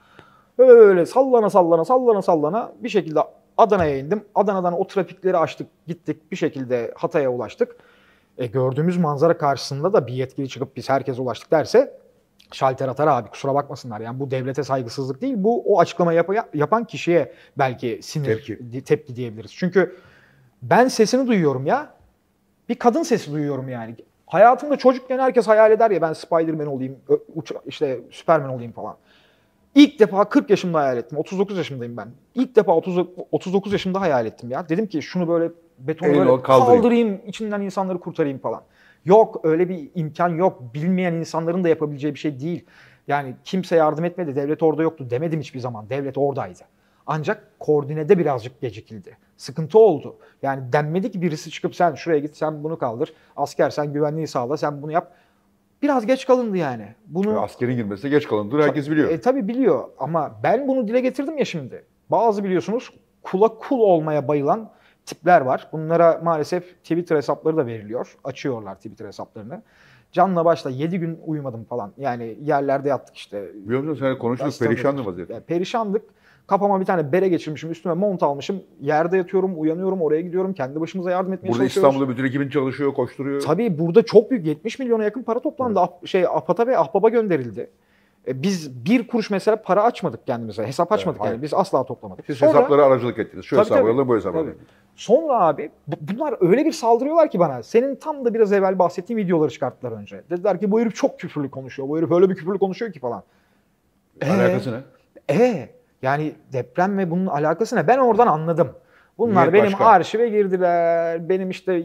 Speaker 2: Böyle böyle sallana sallana sallana sallana bir şekilde Adana'ya indim. Adana'dan o trafikleri açtık gittik bir şekilde Hatay'a ulaştık. E, gördüğümüz manzara karşısında da bir yetkili çıkıp biz herkese ulaştık derse şalter atar abi kusura bakmasınlar. Yani bu devlete saygısızlık değil bu o açıklama yap- yapan kişiye belki sinir tepki, tepki diyebiliriz. Çünkü ben sesini duyuyorum ya. Bir kadın sesi duyuyorum yani. Hayatımda çocukken herkes hayal eder ya ben Spider-Man olayım, işte Superman olayım falan. İlk defa 40 yaşımda hayal ettim. 39 yaşındayım ben. İlk defa 30, 39 yaşımda hayal ettim ya. Dedim ki şunu böyle betonu böyle kaldırayım. kaldırayım, içinden insanları kurtarayım falan. Yok öyle bir imkan yok. Bilmeyen insanların da yapabileceği bir şey değil. Yani kimse yardım etmedi, devlet orada yoktu demedim hiçbir zaman. Devlet oradaydı. Ancak koordinede birazcık gecikildi sıkıntı oldu. Yani denmedi ki birisi çıkıp sen şuraya git sen bunu kaldır. Asker sen güvenliği sağla sen bunu yap. Biraz geç kalındı yani.
Speaker 1: Bunu ya askerin girmesi geç kalındı herkes biliyor. E,
Speaker 2: tabii biliyor ama ben bunu dile getirdim ya şimdi. Bazı biliyorsunuz kula kul olmaya bayılan tipler var. Bunlara maalesef Twitter hesapları da veriliyor. Açıyorlar Twitter hesaplarını. Canla başla 7 gün uyumadım falan. Yani yerlerde yattık işte.
Speaker 1: Biliyor musun sen konuştuk perişandı vaziyette.
Speaker 2: Yani perişandık. Kafama bir tane bere geçirmişim, üstüme mont almışım. Yerde yatıyorum, uyanıyorum, oraya gidiyorum. Kendi başımıza yardım etmeye Burada İstanbul'da
Speaker 1: bütün ekibin çalışıyor, koşturuyor.
Speaker 2: Tabii burada çok büyük 70 milyona yakın para toplandı. Evet. şey Apata ve Ahbaba gönderildi. E, biz bir kuruş mesela para açmadık kendimize. Hesap açmadık evet, yani. Biz asla toplamadık. Siz Sonra, hesaplara aracılık ettiniz. Şu hesabı alalım, bu hesabı alalım. Sonra abi bunlar öyle bir saldırıyorlar ki bana. Senin tam da biraz evvel bahsettiğim videoları çıkarttılar önce. Dediler ki bu herif çok küfürlü konuşuyor. Bu herif öyle bir küfürlü konuşuyor ki falan. Alakası ee, ne? Ee, e, yani deprem ve bunun alakası ne? Ben oradan anladım. Bunlar Niye benim başka? arşive girdiler. Benim işte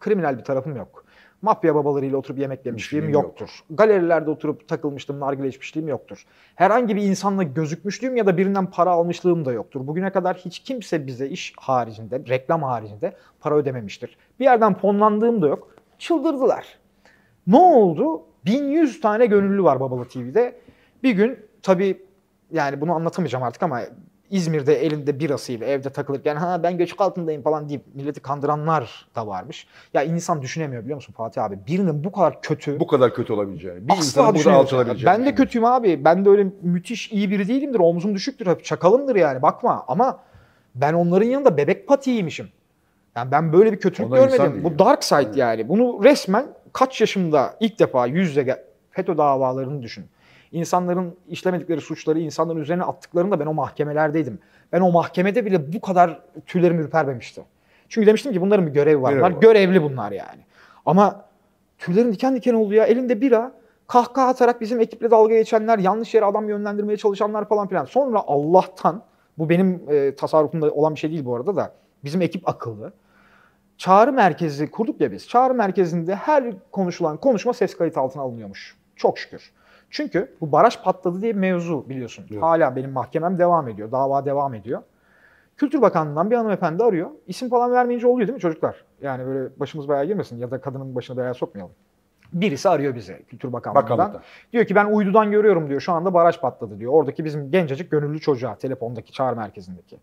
Speaker 2: kriminal bir tarafım yok. Mafya babalarıyla oturup yemek yemişliğim yoktur. Yok. Galerilerde oturup takılmıştım, nargile içmişliğim yoktur. Herhangi bir insanla gözükmüşlüğüm ya da birinden para almışlığım da yoktur. Bugüne kadar hiç kimse bize iş haricinde, reklam haricinde para ödememiştir. Bir yerden fonlandığım da yok. Çıldırdılar. Ne oldu? 1100 tane gönüllü var Babalı TV'de. Bir gün tabii yani bunu anlatamayacağım artık ama İzmir'de elinde birasıyla evde takılıp yani ha ben göçük altındayım falan deyip milleti kandıranlar da varmış. Ya insan düşünemiyor biliyor musun Fatih abi? Birinin bu kadar kötü...
Speaker 1: Bu kadar kötü olabileceğini.
Speaker 2: Bir insanın burada alçalabileceğini. Ben yani. kötüyüm abi. Ben de öyle müthiş iyi biri değilimdir. Omzum düşüktür. Hep çakalımdır yani bakma. Ama ben onların yanında bebek patiymişim. Yani ben böyle bir kötülük Ona görmedim. Bu dark side yani. yani. Bunu resmen kaç yaşımda ilk defa yüz yüze... FETÖ davalarını düşün insanların işlemedikleri suçları insanların üzerine attıklarında ben o mahkemelerdeydim. Ben o mahkemede bile bu kadar tüylerim ürpermemişti. Çünkü demiştim ki bunların bir görevi var. Bunlar görevli bunlar yani. Ama tüylerim diken diken oldu ya. Elinde bira kahkaha atarak bizim ekiple dalga geçenler, yanlış yere adam yönlendirmeye çalışanlar falan filan. Sonra Allah'tan, bu benim e, tasarrufumda olan bir şey değil bu arada da, bizim ekip akıllı. Çağrı merkezi kurduk ya biz. Çağrı merkezinde her konuşulan konuşma ses kayıt altına alınıyormuş. Çok şükür. Çünkü bu baraj patladı diye mevzu biliyorsun. Evet. Hala benim mahkemem devam ediyor. Dava devam ediyor. Kültür Bakanlığı'ndan bir hanımefendi arıyor. İsim falan vermeyince oluyor değil mi çocuklar? Yani böyle başımız belaya girmesin ya da kadının başına belaya sokmayalım. Birisi arıyor bize Kültür Bakanlığı'ndan. Diyor ki ben uydudan görüyorum diyor. Şu anda baraj patladı diyor. Oradaki bizim gencecik gönüllü çocuğa telefondaki çağrı merkezindeki.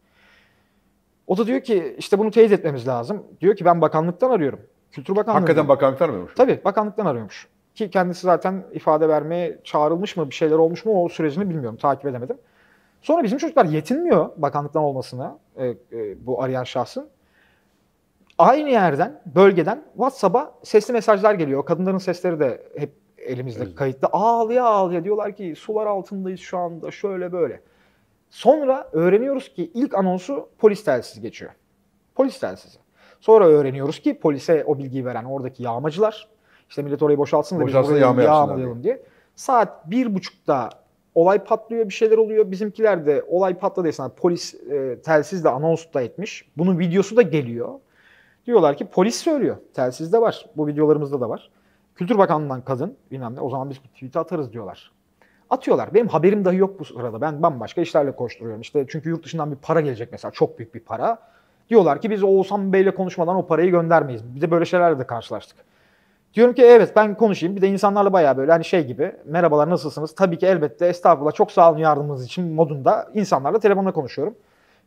Speaker 2: O da diyor ki işte bunu teyit etmemiz lazım. Diyor ki ben bakanlıktan arıyorum. Kültür Bakanlığı. Hakikaten
Speaker 1: bakanlıktan arıyormuş.
Speaker 2: Tabii bakanlıktan arıyormuş. Ki kendisi zaten ifade vermeye çağrılmış mı, bir şeyler olmuş mu o sürecini bilmiyorum, takip edemedim. Sonra bizim çocuklar yetinmiyor bakanlıktan olmasına e, e, bu arayan şahsın. Aynı yerden, bölgeden WhatsApp'a sesli mesajlar geliyor. Kadınların sesleri de hep elimizde evet. kayıtlı. Ağlaya ağlaya diyorlar ki sular altındayız şu anda şöyle böyle. Sonra öğreniyoruz ki ilk anonsu polis telsizi geçiyor. Polis telsizi. Sonra öğreniyoruz ki polise o bilgiyi veren oradaki yağmacılar. İşte millet orayı boşaltsın da Boşalsın, biz burayı yağmalayalım diye. Saat bir buçukta olay patlıyor bir şeyler oluyor. Bizimkiler de olay patladı esnasında polis e, telsizle anons da etmiş. Bunun videosu da geliyor. Diyorlar ki polis söylüyor. Telsizde var. Bu videolarımızda da var. Kültür Bakanlığı'ndan kadın bilmem ne o zaman biz bu tweet'i atarız diyorlar. Atıyorlar. Benim haberim dahi yok bu sırada. Ben bambaşka işlerle koşturuyorum. İşte çünkü yurt dışından bir para gelecek mesela. Çok büyük bir para. Diyorlar ki biz Oğuzhan Bey'le konuşmadan o parayı göndermeyiz. Bir de böyle şeylerle de karşılaştık. Diyorum ki evet ben konuşayım. Bir de insanlarla bayağı böyle hani şey gibi merhabalar nasılsınız? Tabii ki elbette estağfurullah çok sağ olun yardımınız için modunda insanlarla telefonla konuşuyorum.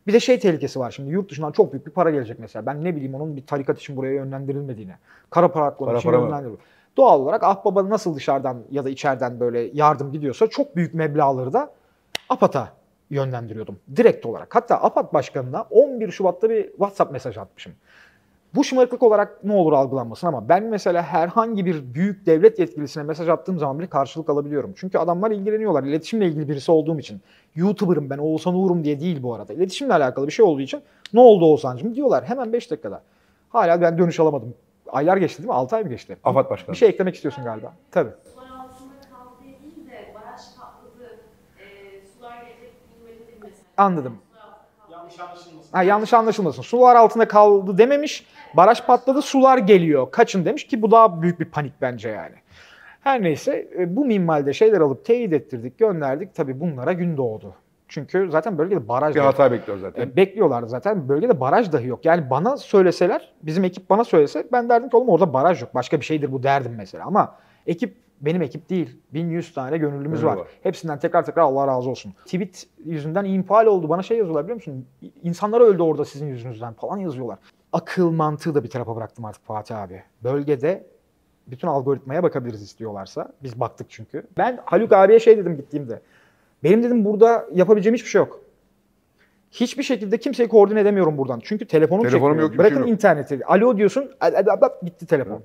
Speaker 2: Bir de şey tehlikesi var şimdi yurt dışından çok büyük bir para gelecek mesela. Ben ne bileyim onun bir tarikat için buraya yönlendirilmediğini. Kara para aklının için yönlendirilmediğini. Doğal olarak ahbaba nasıl dışarıdan ya da içeriden böyle yardım gidiyorsa çok büyük meblaları da APAT'a yönlendiriyordum direkt olarak. Hatta APAT başkanına 11 Şubat'ta bir WhatsApp mesajı atmışım. Bu şımarıklık olarak ne olur algılanmasın ama ben mesela herhangi bir büyük devlet yetkilisine mesaj attığım zaman bile karşılık alabiliyorum. Çünkü adamlar ilgileniyorlar. İletişimle ilgili birisi olduğum için. YouTuber'ım ben Oğuzhan Uğur'um diye değil bu arada. İletişimle alakalı bir şey olduğu için ne oldu Oğuzhan'cığım diyorlar hemen 5 dakikada. Hala ben dönüş alamadım. Aylar geçti değil mi? 6 ay mı geçti? Afat Başkanı. Bir şey eklemek istiyorsun galiba. Tabii. Ee, Anladım. Yanlış anlaşılmasın. Ha, yanlış anlaşılmasın. Sular altında kaldı dememiş. Baraj patladı sular geliyor kaçın demiş ki bu daha büyük bir panik bence yani. Her neyse e, bu minvalde şeyler alıp teyit ettirdik gönderdik tabii bunlara gün doğdu. Çünkü zaten bölgede baraj Bir hata bekliyor zaten. E, bekliyorlar zaten. Bölgede baraj dahi yok. Yani bana söyleseler, bizim ekip bana söylese ben derdim ki oğlum orada baraj yok. Başka bir şeydir bu derdim mesela. Ama ekip benim ekip değil. 1100 tane gönüllümüz var. var. Hepsinden tekrar tekrar Allah razı olsun. Tweet yüzünden infial oldu. Bana şey yazıyorlar biliyor musun? İnsanlar öldü orada sizin yüzünüzden falan yazıyorlar akıl mantığı da bir tarafa bıraktım artık Fatih abi. Bölgede bütün algoritmaya bakabiliriz istiyorlarsa. Biz baktık çünkü. Ben Haluk abiye şey dedim gittiğimde. Benim dedim burada yapabileceğim hiçbir şey yok. Hiçbir şekilde kimseyi koordine edemiyorum buradan. Çünkü telefonum Telefonum çekmiyor. yok, şey Bırakın interneti. Alo diyorsun, ad, gitti telefon. Evet.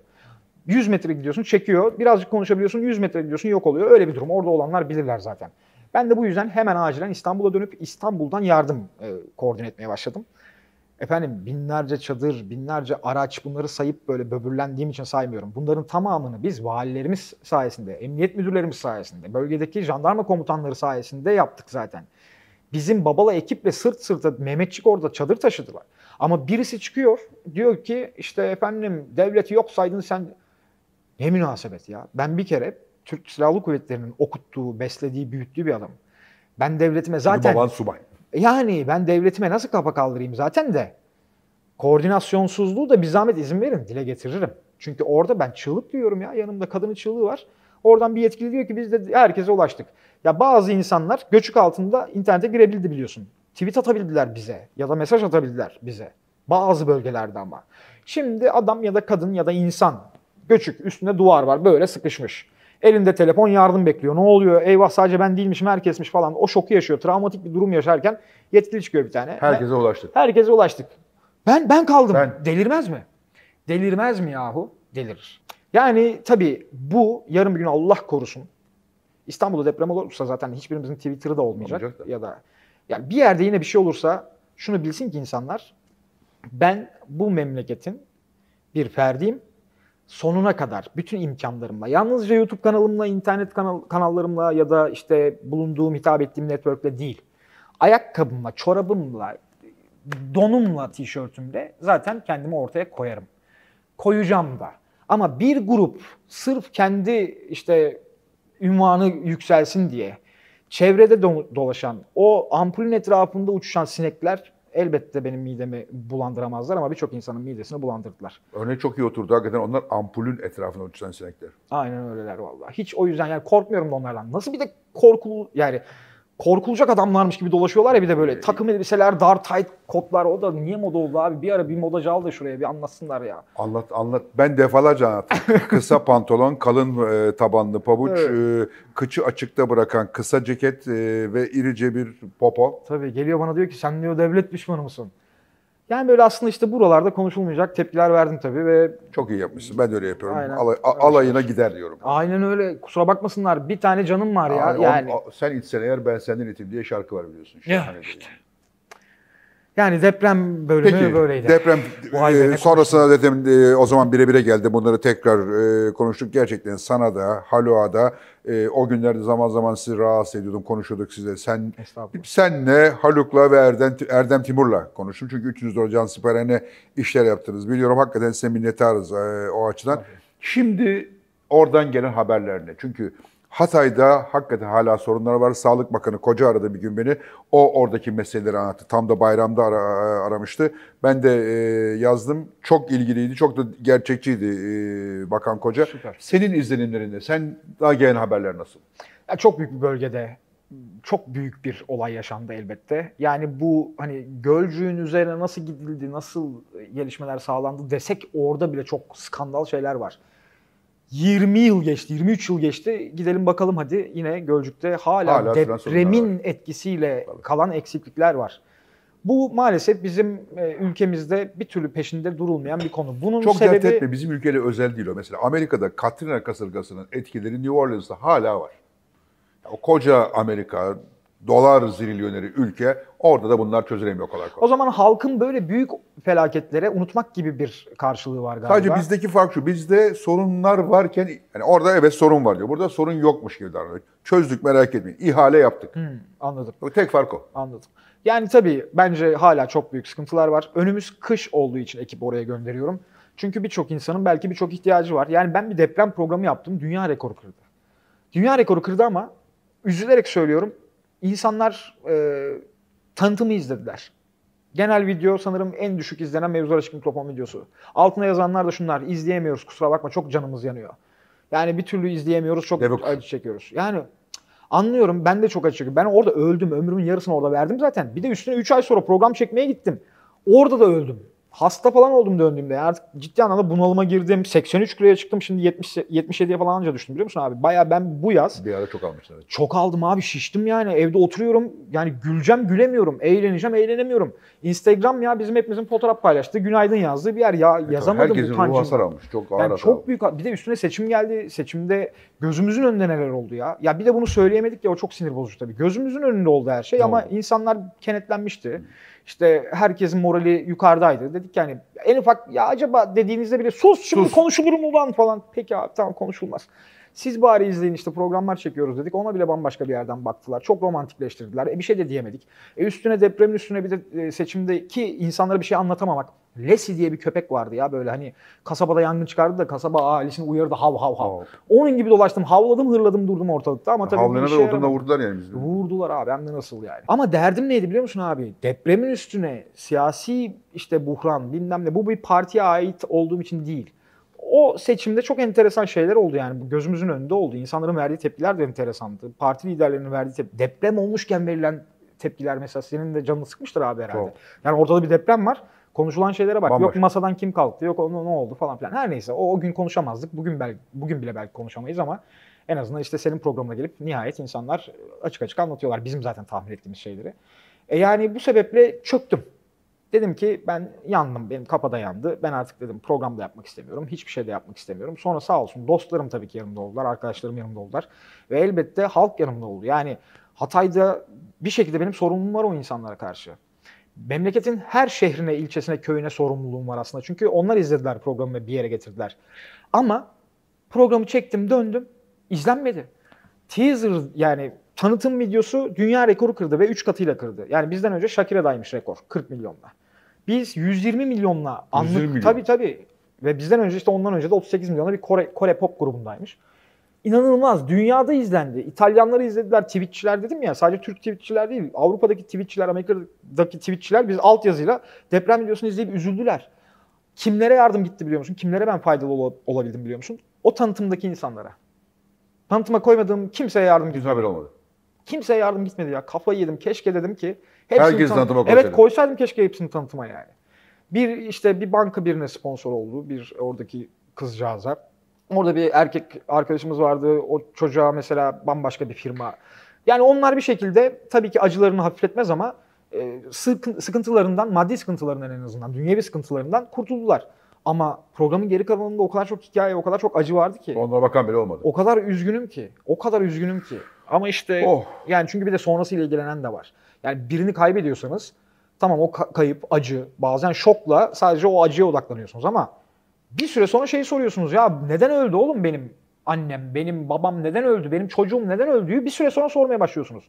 Speaker 2: 100 metre gidiyorsun, çekiyor. Birazcık konuşabiliyorsun, 100 metre gidiyorsun, yok oluyor. Öyle bir durum. Orada olanlar bilirler zaten. Ben de bu yüzden hemen acilen İstanbul'a dönüp İstanbul'dan yardım e, koordine etmeye başladım efendim binlerce çadır, binlerce araç bunları sayıp böyle böbürlendiğim için saymıyorum. Bunların tamamını biz valilerimiz sayesinde, emniyet müdürlerimiz sayesinde, bölgedeki jandarma komutanları sayesinde yaptık zaten. Bizim babala ekiple sırt sırta Mehmetçik orada çadır taşıdılar. Ama birisi çıkıyor diyor ki işte efendim devleti yok saydın sen. Ne münasebet ya. Ben bir kere Türk Silahlı Kuvvetleri'nin okuttuğu, beslediği, büyüttüğü bir adam. Ben devletime zaten... Yani baban subay. Yani ben devletime nasıl kafa kaldırayım zaten de koordinasyonsuzluğu da bir zahmet izin verin dile getiririm. Çünkü orada ben çığlık diyorum ya yanımda kadının çığlığı var. Oradan bir yetkili diyor ki biz de herkese ulaştık. Ya bazı insanlar göçük altında internete girebildi biliyorsun. Tweet atabildiler bize ya da mesaj atabildiler bize. Bazı bölgelerde ama. Şimdi adam ya da kadın ya da insan göçük üstünde duvar var böyle sıkışmış. Elinde telefon yardım bekliyor. Ne oluyor? Eyvah sadece ben değilmişim herkesmiş falan. O şoku yaşıyor. Travmatik bir durum yaşarken yetkili çıkıyor bir tane. Herkese ben, ulaştık. Herkese ulaştık. Ben ben kaldım. Ben. Delirmez mi? Delirmez mi yahu? Delirir. Yani tabii bu yarın bir gün Allah korusun. İstanbul'da deprem olursa zaten hiçbirimizin Twitter'ı da olmayacak. da. Ya da yani bir yerde yine bir şey olursa şunu bilsin ki insanlar ben bu memleketin bir ferdiyim sonuna kadar bütün imkanlarımla yalnızca YouTube kanalımla, internet kanal, kanallarımla ya da işte bulunduğum, hitap ettiğim network'le değil. Ayakkabımla, çorabımla, donumla, tişörtümle zaten kendimi ortaya koyarım. Koyacağım da. Ama bir grup sırf kendi işte ünvanı yükselsin diye çevrede do- dolaşan, o ampulün etrafında uçuşan sinekler Elbette benim midemi bulandıramazlar ama birçok insanın midesini bulandırdılar.
Speaker 1: Örneğin çok iyi oturdu. Hakikaten onlar ampulün etrafında uçan sinekler.
Speaker 2: Aynen öyleler vallahi. Hiç o yüzden yani korkmuyorum da onlardan. Nasıl bir de korkulu yani korkulacak adamlarmış gibi dolaşıyorlar ya bir de böyle. Ee, Takım elbiseler, dar tight kotlar o da niye moda oldu abi? Bir ara bir modacı al da şuraya bir anlatsınlar ya.
Speaker 1: Anlat anlat. Ben defalarca anlattım. kısa pantolon, kalın e, tabanlı pabuç, evet. e, kıçı açıkta bırakan kısa ceket e, ve irice bir popo.
Speaker 2: Tabii geliyor bana diyor ki sen diyor devlet düşmanı mısın? Yani böyle aslında işte buralarda konuşulmayacak tepkiler verdim tabii ve... Çok iyi yapmışsın. Ben de öyle yapıyorum. Aynen. Alay,
Speaker 1: a, alayına gider diyorum.
Speaker 2: Aynen öyle. Kusura bakmasınlar. Bir tane canım var ya. Aynen. yani.
Speaker 1: Onun, sen itsen eğer ben senden itim diye şarkı var biliyorsun.
Speaker 2: Ya hani işte. Diye. Yani
Speaker 1: deprem
Speaker 2: bölümü Peki, böyleydi. Deprem
Speaker 1: e, sonrasında dedim e, o zaman bire bire geldi. Bunları tekrar e, konuştuk. Gerçekten sana da, Haloa'da e, o günlerde zaman zaman sizi rahatsız ediyordum. Konuşuyorduk size. Sen senle Haluk'la ve Erdem, Erdem Timur'la konuştum. Çünkü üçünüz de can siperhane işler yaptınız. Biliyorum hakikaten size minnettarız e, o açıdan. Tabii. Şimdi oradan gelen haberlerle. Çünkü Hatay'da hakikaten hala sorunlar var. Sağlık Bakanı koca aradı bir gün beni. O oradaki meseleleri anlattı. Tam da bayramda ara, aramıştı. Ben de e, yazdım. Çok ilgiliydi. Çok da gerçekçiydi e, Bakan Koca. Süper. Senin izlenimlerinde, sen daha gelen haberler nasıl?
Speaker 2: Ya çok büyük bir bölgede çok büyük bir olay yaşandı elbette. Yani bu hani Gölcüğün üzerine nasıl gidildi, nasıl gelişmeler sağlandı desek orada bile çok skandal şeyler var. 20 yıl geçti, 23 yıl geçti. Gidelim bakalım hadi yine Gölcük'te hala, hala depremin etkisiyle Tabii. kalan eksiklikler var. Bu maalesef bizim e, ülkemizde bir türlü peşinde durulmayan bir konu. Bunun Çok sebebi... dert etme
Speaker 1: bizim ülkede özel değil o. Mesela Amerika'da Katrina kasırgasının etkileri New Orleans'ta hala var. O koca Amerika, dolar zilyoneri ülke. Orada da bunlar çözülemiyor kolay kolay. O zaman halkın
Speaker 2: böyle büyük felaketlere unutmak gibi bir karşılığı var galiba. Sadece bizdeki
Speaker 1: fark şu. Bizde sorunlar varken yani orada evet sorun var diyor. Burada sorun yokmuş gibi davranıyor. Çözdük merak etmeyin. İhale yaptık. Hmm, anladım. tek fark o. Anladım. Yani tabii bence hala çok büyük sıkıntılar
Speaker 2: var. Önümüz kış olduğu için ekip oraya gönderiyorum. Çünkü birçok insanın belki birçok ihtiyacı var. Yani ben bir deprem programı yaptım. Dünya rekoru kırdı. Dünya rekoru kırdı ama üzülerek söylüyorum insanlar e, tanıtımı izlediler. Genel video sanırım en düşük izlenen mevzular açık mikrofon videosu. Altına yazanlar da şunlar. izleyemiyoruz kusura bakma çok canımız yanıyor. Yani bir türlü izleyemiyoruz çok Devuk. acı çekiyoruz. Yani anlıyorum ben de çok acı çekiyorum. Ben orada öldüm ömrümün yarısını orada verdim zaten. Bir de üstüne 3 ay sonra program çekmeye gittim. Orada da öldüm hasta falan oldum döndüğümde. Artık ciddi anlamda bunalıma girdim. 83 kiloya çıktım. Şimdi 70 77'ye falan anca düştüm biliyor musun abi? Baya ben bu yaz bir ara çok almıştım. Evet. Çok aldım abi. Şiştim yani. Evde oturuyorum. Yani güleceğim, gülemiyorum. Eğleneceğim, eğlenemiyorum. Instagram ya bizim hepimizin fotoğraf paylaştığı, günaydın yazdığı bir yer. Ya evet, yazamadım Herkesin utancım. ruh hasar almış.
Speaker 1: Çok ağır yani çok
Speaker 2: büyük. Bir de üstüne seçim geldi. Seçimde gözümüzün önünde neler oldu ya? Ya bir de bunu söyleyemedik ya o çok sinir bozucu tabii. Gözümüzün önünde oldu her şey tamam. ama insanlar kenetlenmişti. Hmm. İşte herkesin morali yukarıdaydı. Dedik yani en ufak ya acaba dediğinizde bile sus şimdi sus. konuşulur mu lan falan. Peki abi tamam konuşulmaz. Siz bari izleyin işte programlar çekiyoruz dedik. Ona bile bambaşka bir yerden baktılar. Çok romantikleştirdiler. E bir şey de diyemedik. E üstüne depremin üstüne bir de e, seçimdeki insanlara bir şey anlatamamak. Lesi diye bir köpek vardı ya böyle hani kasabada yangın çıkardı da kasaba ailesini uyardı hav hav hav. Hav. Onun gibi dolaştım havladım hırladım durdum ortalıkta ama tabii Havlayana bir şey vurdular yani bizi. Vurdular abi hem de nasıl yani. Ama derdim neydi biliyor musun abi? Depremin üstüne siyasi işte buhran bilmem ne bu bir partiye ait olduğum için değil o seçimde çok enteresan şeyler oldu yani. Gözümüzün önünde oldu. İnsanların verdiği tepkiler de enteresandı. Parti liderlerinin verdiği tepki. Deprem olmuşken verilen tepkiler mesela senin de canını sıkmıştır abi herhalde. Çok. Yani ortada bir deprem var. Konuşulan şeylere bak. Bambaşka. Yok masadan kim kalktı, yok onu ne oldu falan filan. Her neyse o, o gün konuşamazdık. Bugün belki, bugün bile belki konuşamayız ama en azından işte senin programına gelip nihayet insanlar açık açık anlatıyorlar bizim zaten tahmin ettiğimiz şeyleri. E yani bu sebeple çöktüm. Dedim ki ben yandım, benim kapada yandı. Ben artık dedim programda yapmak istemiyorum, hiçbir şey de yapmak istemiyorum. Sonra sağ olsun dostlarım tabii ki yanımda oldular, arkadaşlarım yanımda oldular. Ve elbette halk yanımda oldu. Yani Hatay'da bir şekilde benim sorumluluğum var o insanlara karşı memleketin her şehrine, ilçesine, köyüne sorumluluğum var aslında. Çünkü onlar izlediler programı ve bir yere getirdiler. Ama programı çektim, döndüm. izlenmedi. Teaser yani tanıtım videosu dünya rekoru kırdı ve 3 katıyla kırdı. Yani bizden önce Shakira'daymış rekor 40 milyonla. Biz 120 milyonla anlık 120 milyon. tabii tabii ve bizden önce işte ondan önce de 38 milyonla bir Kore, Kore pop grubundaymış inanılmaz. Dünyada izlendi. İtalyanları izlediler. Tweetçiler dedim ya sadece Türk tweetçiler değil. Avrupa'daki tweetçiler, Amerika'daki tweetçiler biz altyazıyla deprem videosunu izleyip üzüldüler. Kimlere yardım gitti biliyor musun? Kimlere ben faydalı ol- olabildim biliyor musun? O tanıtımdaki insanlara. Tanıtıma koymadığım kimseye yardım gitmedi. haber olmadı. Kimseye yardım gitmedi ya. Kafayı yedim. Keşke dedim ki. Hepsini Herkes tanıtıma koysaydı. Evet koysaydım keşke hepsini tanıtıma yani. Bir işte bir banka birine sponsor oldu. Bir oradaki kızcağıza. Orada bir erkek arkadaşımız vardı. O çocuğa mesela bambaşka bir firma. Yani onlar bir şekilde tabii ki acılarını hafifletmez ama e, sıkıntılarından, maddi sıkıntılarından en azından, dünyevi sıkıntılarından kurtuldular. Ama programın geri kalanında o kadar çok hikaye, o kadar çok acı vardı ki. Onlara bakan bile olmadı. O kadar üzgünüm ki. O kadar üzgünüm ki. Ama işte oh. yani çünkü bir de sonrasıyla ilgilenen de var. Yani birini kaybediyorsanız tamam o kayıp, acı, bazen şokla sadece o acıya odaklanıyorsunuz ama bir süre sonra şeyi soruyorsunuz ya neden öldü oğlum benim annem, benim babam neden öldü, benim çocuğum neden öldüğü bir süre sonra sormaya başlıyorsunuz.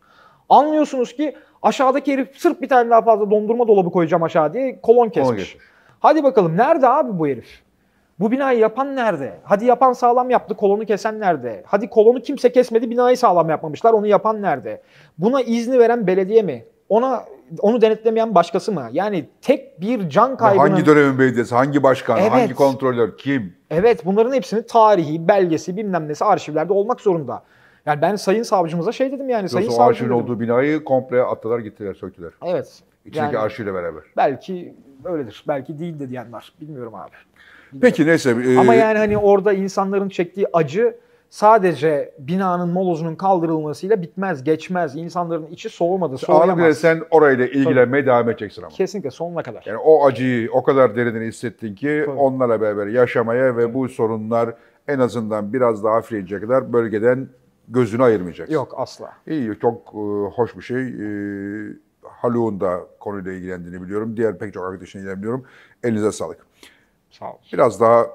Speaker 2: Anlıyorsunuz ki aşağıdaki herif sırf bir tane daha fazla dondurma dolabı koyacağım aşağı diye kolon kesmiş. Hadi bakalım nerede abi bu herif? Bu binayı yapan nerede? Hadi yapan sağlam yaptı, kolonu kesen nerede? Hadi kolonu kimse kesmedi, binayı sağlam yapmamışlar, onu yapan nerede? Buna izni veren belediye mi? ona onu denetlemeyen başkası mı? Yani tek bir can kaybının... Hangi dönemin
Speaker 1: belediyesi, hangi başkan, evet. hangi kontrolör, kim?
Speaker 2: Evet bunların hepsini tarihi, belgesi, bilmem nesi arşivlerde olmak zorunda. Yani ben sayın savcımıza şey dedim yani. Yoksa sayın savcım arşivin dedim.
Speaker 1: olduğu binayı komple attılar gittiler, söktüler. Evet. İçindeki yani, arşivle beraber.
Speaker 2: Belki öyledir, belki değil de diyen Bilmiyorum abi. Bilmiyorum.
Speaker 1: Peki neyse. E... Ama yani hani
Speaker 2: orada insanların çektiği acı sadece binanın molozunun kaldırılmasıyla bitmez, geçmez. İnsanların içi soğumadı, soğuyamaz. Anında sen
Speaker 1: orayla ilgilenmeye Tabii. devam edeceksin ama.
Speaker 2: Kesinlikle sonuna kadar. Yani
Speaker 1: o acıyı o kadar derinden hissettin ki Tabii. onlarla beraber yaşamaya ve bu sorunlar en azından biraz daha hafifleyince kadar bölgeden gözünü ayırmayacaksın. Yok asla. İyi, çok e, hoş bir şey. E, Haluk'un da konuyla ilgilendiğini biliyorum. Diğer pek çok arkadaşını biliyorum. Elinize sağlık.
Speaker 2: Sağ olun. Biraz
Speaker 1: daha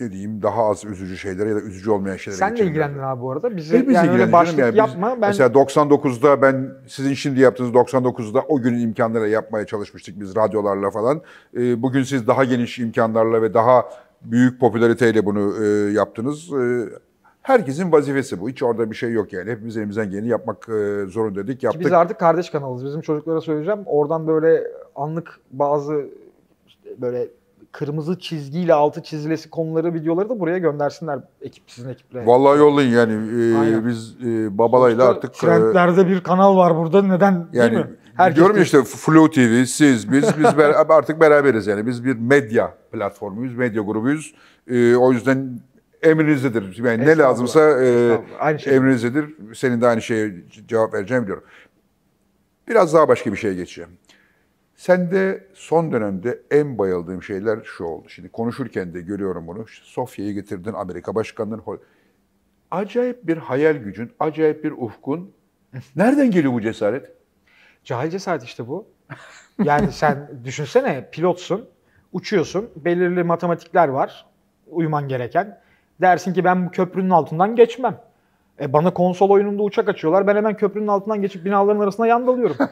Speaker 1: ne diyeyim daha az üzücü şeylere ya da üzücü olmayan şeylere Sen de ilgilendin
Speaker 2: abi bu arada. Bizi biz yani öyle başlık ya. yapma. Ben... Mesela
Speaker 1: 99'da ben sizin şimdi yaptığınız 99'da o günün imkanlarıyla yapmaya çalışmıştık biz radyolarla falan. Ee, bugün siz daha geniş imkanlarla ve daha büyük popülariteyle bunu e, yaptınız. Ee, herkesin vazifesi bu. Hiç orada bir şey yok yani. Hepimiz elimizden geleni yapmak e, zorundaydık. Yaptık. biz artık
Speaker 2: kardeş kanalız. Bizim çocuklara söyleyeceğim. Oradan böyle anlık bazı böyle kırmızı çizgiyle altı çizilesi konuları videoları da buraya göndersinler ekip sizin ekiple. Vallahi
Speaker 1: yollayın yani e, biz e, babalayla Sonuçta artık e, trendlerde
Speaker 2: e, bir kanal var burada neden yani, değil mi? Herkes diyorum işte
Speaker 1: Flow TV, siz, biz, biz ber artık beraberiz yani. Biz bir medya platformuyuz, medya grubuyuz. Ee, o yüzden emrinizdedir. Yani ne lazımsa e, aynı şey. emrinizdedir. Senin de aynı şeye cevap vereceğim biliyorum. Biraz daha başka bir şeye geçeceğim. Sen de son dönemde en bayıldığım şeyler şu oldu. Şimdi konuşurken de görüyorum bunu. Sofya'yı getirdin, Amerika Başkanı'nın... Acayip bir hayal gücün, acayip bir ufkun. Nereden geliyor bu cesaret? Cahil cesaret işte bu. Yani
Speaker 2: sen düşünsene pilotsun, uçuyorsun, belirli matematikler var uyman gereken. Dersin ki ben bu köprünün altından geçmem. E bana konsol oyununda uçak açıyorlar. Ben hemen köprünün altından geçip binaların arasına yandalıyorum.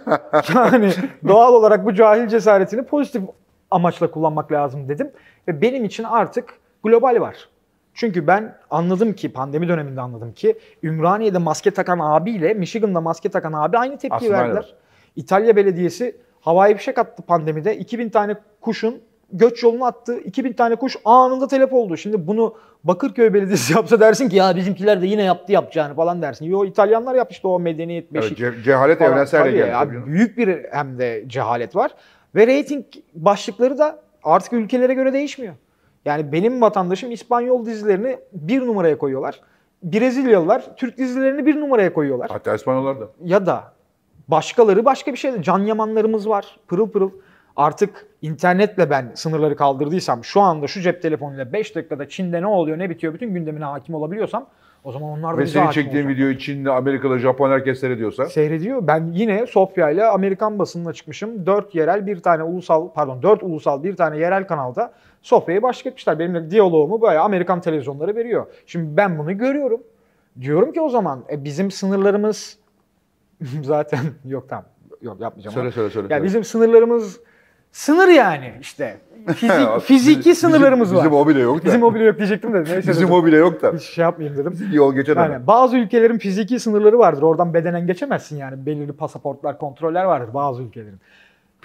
Speaker 2: yani doğal olarak bu cahil cesaretini pozitif amaçla kullanmak lazım dedim. Ve benim için artık global var. Çünkü ben anladım ki pandemi döneminde anladım ki Ümraniye'de maske takan abiyle Michigan'da maske takan abi aynı tepki Aslında verdiler. Öyle. İtalya Belediyesi havai şey attı pandemide. 2000 tane kuşun göç yolunu attı. 2000 tane kuş anında telef oldu. Şimdi bunu Bakırköy Belediyesi yapsa dersin ki ya bizimkiler de yine yaptı yapacağını falan dersin. Yo İtalyanlar yapmıştı o medeniyet beşik. Evet, ce- cehalet falan. evrensel geldi. Ya, büyük bir hem de cehalet var. Ve reyting başlıkları da artık ülkelere göre değişmiyor. Yani benim vatandaşım İspanyol dizilerini bir numaraya koyuyorlar. Brezilyalılar Türk dizilerini bir numaraya koyuyorlar. Hatta İspanyollar da. Ya da başkaları başka bir şey. Can Yamanlarımız var. Pırıl pırıl artık internetle ben sınırları kaldırdıysam, şu anda şu cep telefonuyla 5 dakikada Çin'de ne oluyor ne bitiyor bütün gündemine hakim olabiliyorsam o zaman onlar da Ve senin çektiğin
Speaker 1: videoyu Çin'de, Amerika'da, Japonya herkes seyrediyorsa.
Speaker 2: Seyrediyor. Ben yine Sofya ile Amerikan basınına çıkmışım. 4 yerel bir tane ulusal pardon 4 ulusal bir tane yerel kanalda Sofya'yı başlık etmişler. Benimle diyaloğumu böyle Amerikan televizyonları veriyor. Şimdi ben bunu görüyorum. Diyorum ki o zaman e, bizim sınırlarımız zaten yok tamam yok
Speaker 1: yapmayacağım. Söyle ama. söyle söyle. Ya söyle. bizim
Speaker 2: sınırlarımız Sınır yani işte. Fizik, fiziki sınırlarımız bizim, var. Bizim o yok da. Bizim o bile yok diyecektim de. Neyse bizim o
Speaker 1: yok da. Hiç şey yapmayayım dedim. yol geçer yani,
Speaker 2: Bazı ülkelerin fiziki sınırları vardır. Oradan bedenen geçemezsin yani. Belirli pasaportlar, kontroller vardır bazı ülkelerin.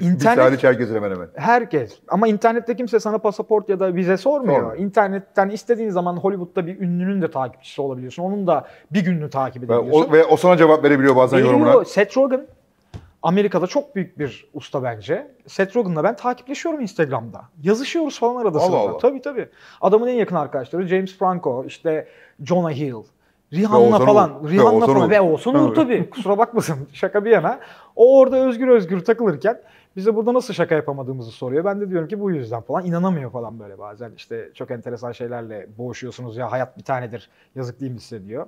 Speaker 2: İnternet, Biz
Speaker 1: hariç hemen hemen.
Speaker 2: Herkes. Ama internette kimse sana pasaport ya da vize sormuyor. Sorma. İnternetten istediğin zaman Hollywood'da bir ünlünün de takipçisi olabiliyorsun. Onun da bir gününü takip edebiliyorsun. Ve o, ve
Speaker 1: o sana cevap verebiliyor bazen veriyor. yorumuna.
Speaker 2: Seth Rogen Amerika'da çok büyük bir usta bence. Seth Rogen'la ben takipleşiyorum Instagram'da. Yazışıyoruz falan arada Allah sırada. Allah. Tabii tabii. Adamın en yakın arkadaşları James Franco, işte Jonah Hill, Rihanna falan. Rihanna falan ve Oğuzhan Uğur tabii. Kusura bakmasın şaka bir yana. O orada özgür özgür takılırken bize burada nasıl şaka yapamadığımızı soruyor. Ben de diyorum ki bu yüzden falan. inanamıyor falan böyle bazen. İşte çok enteresan şeylerle boğuşuyorsunuz ya hayat bir tanedir yazık değil mi size diyor.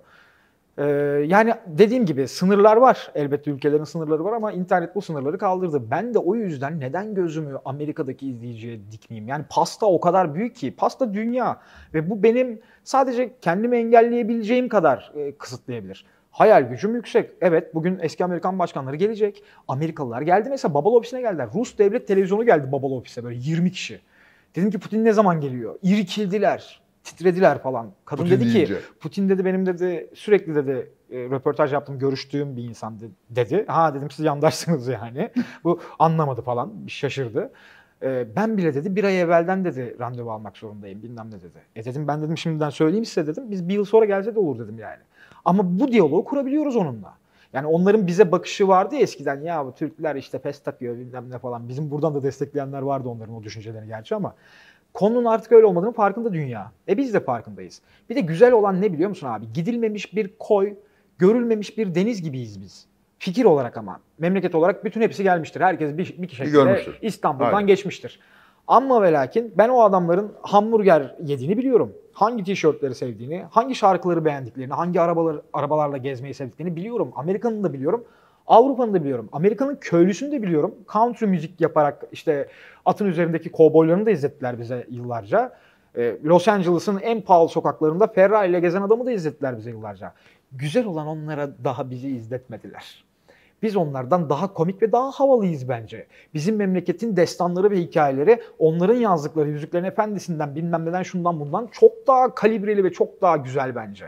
Speaker 2: Ee, yani dediğim gibi sınırlar var. Elbette ülkelerin sınırları var ama internet bu sınırları kaldırdı. Ben de o yüzden neden gözümü Amerika'daki izleyiciye dikmeyeyim? Yani pasta o kadar büyük ki. Pasta dünya. Ve bu benim sadece kendimi engelleyebileceğim kadar e, kısıtlayabilir. Hayal gücüm yüksek. Evet bugün eski Amerikan başkanları gelecek. Amerikalılar geldi mesela Babal ofisine geldiler. Rus devlet televizyonu geldi Babal ofise böyle 20 kişi. Dedim ki Putin ne zaman geliyor? İrkildiler titrediler falan. Kadın Putin dedi deyince. ki Putin dedi benim dedi sürekli dedi e, röportaj yaptım görüştüğüm bir insan dedi. Ha dedim siz yandaşsınız yani. Bu anlamadı falan şaşırdı. E, ben bile dedi bir ay evvelden dedi randevu almak zorundayım bilmem ne dedi. E dedim ben dedim şimdiden söyleyeyim size dedim biz bir yıl sonra gelse de olur dedim yani. Ama bu diyaloğu kurabiliyoruz onunla. Yani onların bize bakışı vardı ya eskiden ya bu Türkler işte pes takıyor bilmem ne falan. Bizim buradan da destekleyenler vardı onların o düşüncelerini gerçi ama konunun artık öyle olmadığını farkında dünya. E biz de farkındayız. Bir de güzel olan ne biliyor musun abi? Gidilmemiş bir koy, görülmemiş bir deniz gibiyiz biz. Fikir olarak ama. Memleket olarak bütün hepsi gelmiştir. Herkes bir, bir kişi İstanbul'dan Aynen. geçmiştir. Ama ve lakin ben o adamların hamburger yediğini biliyorum. Hangi tişörtleri sevdiğini, hangi şarkıları beğendiklerini, hangi arabalar, arabalarla gezmeyi sevdiklerini biliyorum. Amerikan'ı da biliyorum. Avrupanı da biliyorum. Amerika'nın köylüsünü de biliyorum. Country müzik yaparak işte atın üzerindeki kovboylarını da izlettiler bize yıllarca. Ee, Los Angeles'ın en pahalı sokaklarında Ferrari ile gezen adamı da izlettiler bize yıllarca. Güzel olan onlara daha bizi izletmediler. Biz onlardan daha komik ve daha havalıyız bence. Bizim memleketin destanları ve hikayeleri onların yazdıkları Yüzüklerin Efendisi'nden bilmem neden şundan bundan çok daha kalibreli ve çok daha güzel bence.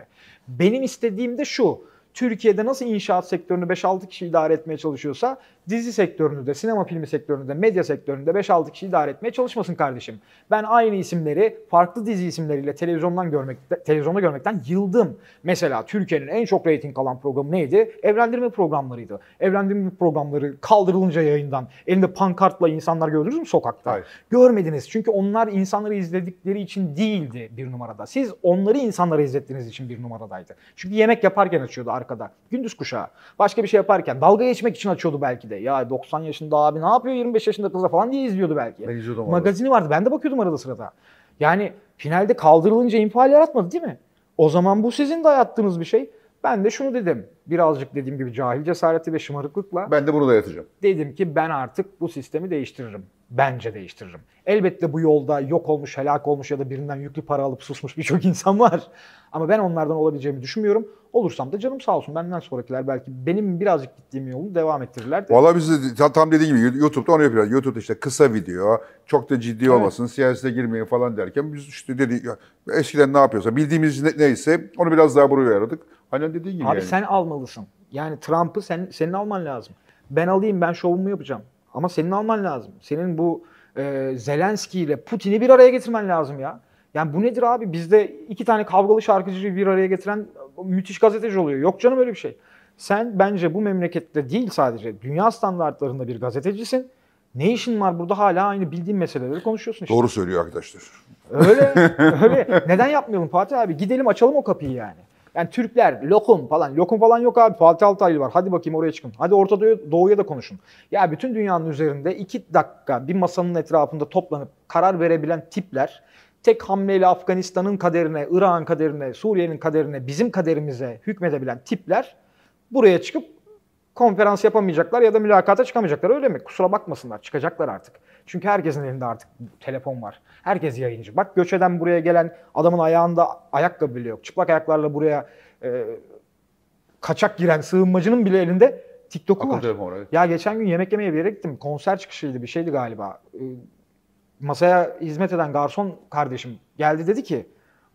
Speaker 2: Benim istediğim de şu Türkiye'de nasıl inşaat sektörünü 5-6 kişi idare etmeye çalışıyorsa dizi sektörünü de, sinema filmi sektörünü de, medya sektörünü de 5-6 kişi idare etmeye çalışmasın kardeşim. Ben aynı isimleri farklı dizi isimleriyle televizyondan görmek, televizyonda görmekten yıldım. Mesela Türkiye'nin en çok reyting alan programı neydi? Evlendirme programlarıydı. Evlendirme programları kaldırılınca yayından elinde pankartla insanlar gördünüz mü sokakta? Hayır. Görmediniz. Çünkü onlar insanları izledikleri için değildi bir numarada. Siz onları insanları izlettiğiniz için bir numaradaydı. Çünkü yemek yaparken açıyordu arkada. Gündüz kuşağı. Başka bir şey yaparken. Dalga geçmek için açıyordu belki de. Ya 90 yaşında abi ne yapıyor 25 yaşında kızla falan diye izliyordu belki. Ben izliyordum Magazini vardı. Ben de bakıyordum arada sırada. Yani finalde kaldırılınca infial yaratmadı değil mi? O zaman bu sizin de yaptığınız bir şey. Ben de şunu dedim. Birazcık dediğim gibi cahil cesareti ve şımarıklıkla. Ben de burada yatacağım. Dedim ki ben artık bu sistemi değiştiririm bence değiştiririm. Elbette bu yolda yok olmuş, helak olmuş ya da birinden yüklü para alıp susmuş birçok insan var. Ama ben onlardan olabileceğimi düşünmüyorum. Olursam da canım sağ olsun. Benden sonrakiler belki benim birazcık gittiğim yolu devam ettirirler. De. Valla biz
Speaker 1: de tam dediği gibi YouTube'da onu yapıyoruz. YouTube'da işte kısa video, çok da ciddi evet. olmasın, siyasete girmeyin falan derken biz işte dedi eskiden ne yapıyorsa bildiğimiz ne, neyse onu biraz daha buraya aradık. Aynen dediği gibi Abi yani. sen
Speaker 2: almalısın. Yani Trump'ı sen, senin alman lazım. Ben alayım ben şovumu yapacağım. Ama senin alman lazım. Senin bu e, Zelenski ile Putin'i bir araya getirmen lazım ya. Yani bu nedir abi? Bizde iki tane kavgalı şarkıcıyı bir araya getiren e, müthiş gazeteci oluyor. Yok canım öyle bir şey. Sen bence bu memlekette değil sadece dünya standartlarında bir gazetecisin. Ne işin var burada hala aynı bildiğin meseleleri konuşuyorsun işte.
Speaker 1: Doğru söylüyor arkadaşlar.
Speaker 2: Öyle öyle. Neden yapmayalım Fatih abi? Gidelim açalım o kapıyı yani. Yani Türkler lokum falan. Lokum falan yok abi. Fatih Altaylı var. Hadi bakayım oraya çıkın. Hadi Orta Doğu'ya da konuşun. Ya bütün dünyanın üzerinde iki dakika bir masanın etrafında toplanıp karar verebilen tipler tek hamleyle Afganistan'ın kaderine, Irak'ın kaderine, Suriye'nin kaderine, bizim kaderimize hükmedebilen tipler buraya çıkıp konferans yapamayacaklar ya da mülakata çıkamayacaklar öyle mi? Kusura bakmasınlar çıkacaklar artık. Çünkü herkesin elinde artık telefon var. Herkes yayıncı. Bak göçeden buraya gelen adamın ayağında ayakkabı bile yok. Çıplak ayaklarla buraya e, kaçak giren sığınmacının bile elinde TikTok'u var. Evet. Ya geçen gün yemek yemeye bir yere gittim. Konser çıkışıydı bir şeydi galiba. E, masaya hizmet eden garson kardeşim geldi dedi ki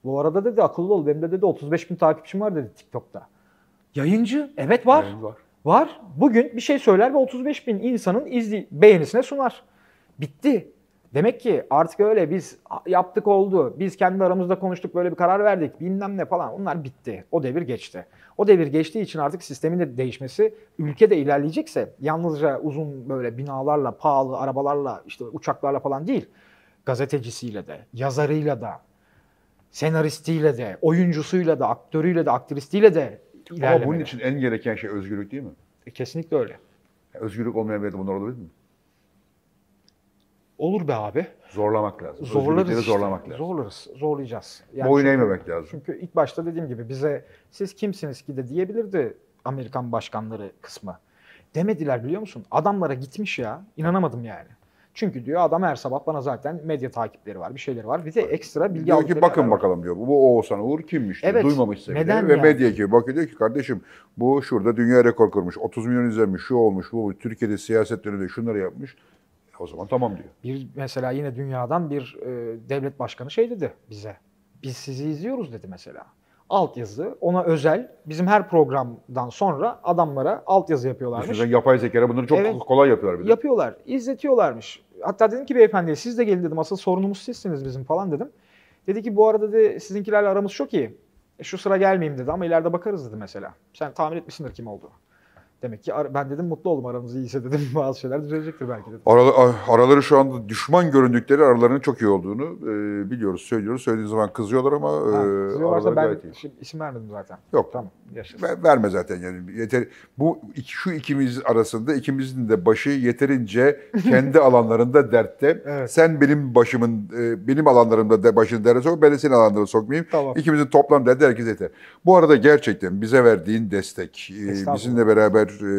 Speaker 2: bu arada dedi akıllı ol benim de dedi 35 bin takipçim var dedi TikTok'ta. Yayıncı evet var. Yayıncı var. Var. Bugün bir şey söyler ve 35 bin insanın izli beğenisine sunar. Bitti. Demek ki artık öyle biz yaptık oldu. Biz kendi aramızda konuştuk böyle bir karar verdik bilmem ne falan. Onlar bitti. O devir geçti. O devir geçtiği için artık sistemin de değişmesi ülke de ilerleyecekse yalnızca uzun böyle binalarla, pahalı arabalarla, işte uçaklarla falan değil. Gazetecisiyle de, yazarıyla da, senaristiyle de, oyuncusuyla da, aktörüyle de, aktristiyle de ilerlemeli. Ama bunun
Speaker 1: için en gereken şey özgürlük değil mi? E, kesinlikle öyle. Özgürlük olmayan bir yerde bunlar olabilir mi?
Speaker 2: Olur be abi.
Speaker 1: Zorlamak lazım. Zorlarız işte. zorlamak lazım.
Speaker 2: Zorlarız, zorlayacağız. Yani Boyun eğmemek lazım. Çünkü ilk başta dediğim gibi bize siz kimsiniz ki de diyebilirdi Amerikan başkanları kısmı. Demediler biliyor musun? Adamlara gitmiş ya. İnanamadım yani. Çünkü diyor adam her sabah bana zaten medya takipleri var, bir şeyleri var. Bir de ekstra bilgi diyor ki bakın var.
Speaker 1: bakalım diyor. Bu Oğuzhan Uğur kimmiş Evet. Duymamışsın Neden yani? Ve medya gibi bakıyor diyor ki kardeşim bu şurada dünya rekor kurmuş. 30 milyon izlemiş şu olmuş, bu Türkiye'de siyasetlerinde şunları yapmış. O zaman tamam diyor.
Speaker 2: Bir mesela yine dünyadan bir e, devlet başkanı şey dedi bize. Biz sizi izliyoruz dedi mesela. Altyazı ona özel bizim her programdan sonra adamlara altyazı yapıyorlarmış. Düşünsen
Speaker 1: yapay zekayla bunları çok evet, kolay yapıyorlar bir de.
Speaker 2: Yapıyorlar. izletiyorlarmış. Hatta dedim ki beyefendi siz de gelin dedim asıl sorunumuz sizsiniz bizim falan dedim. Dedi ki bu arada de sizinkilerle aramız çok iyi. E, şu sıra gelmeyeyim dedi ama ileride bakarız dedi mesela. Sen tahmin etmişsindir kim olduğu. Demek ki ben dedim mutlu oldum aramız iyiyse dedim. Bazı şeyler düzelecektir belki dedim.
Speaker 1: Aralı, araları şu anda düşman göründükleri aralarının çok iyi olduğunu e, biliyoruz, söylüyoruz. Söylediğin zaman kızıyorlar ama ha, e, kızıyorlarsa ben gayet
Speaker 2: iyi. Şimdi isim vermedim zaten. Yok. Tamam.
Speaker 1: Yaşasın. Ver, verme zaten yani. Yeter, bu şu ikimiz arasında ikimizin de başı yeterince kendi alanlarında dertte. Evet. Sen benim başımın e, benim alanlarımda de başını derde sok, ben de senin alanlarına sokmayayım. Tamam. İkimizin toplam derdi herkes yeter. Bu arada gerçekten bize verdiğin destek, e, bizimle beraber e,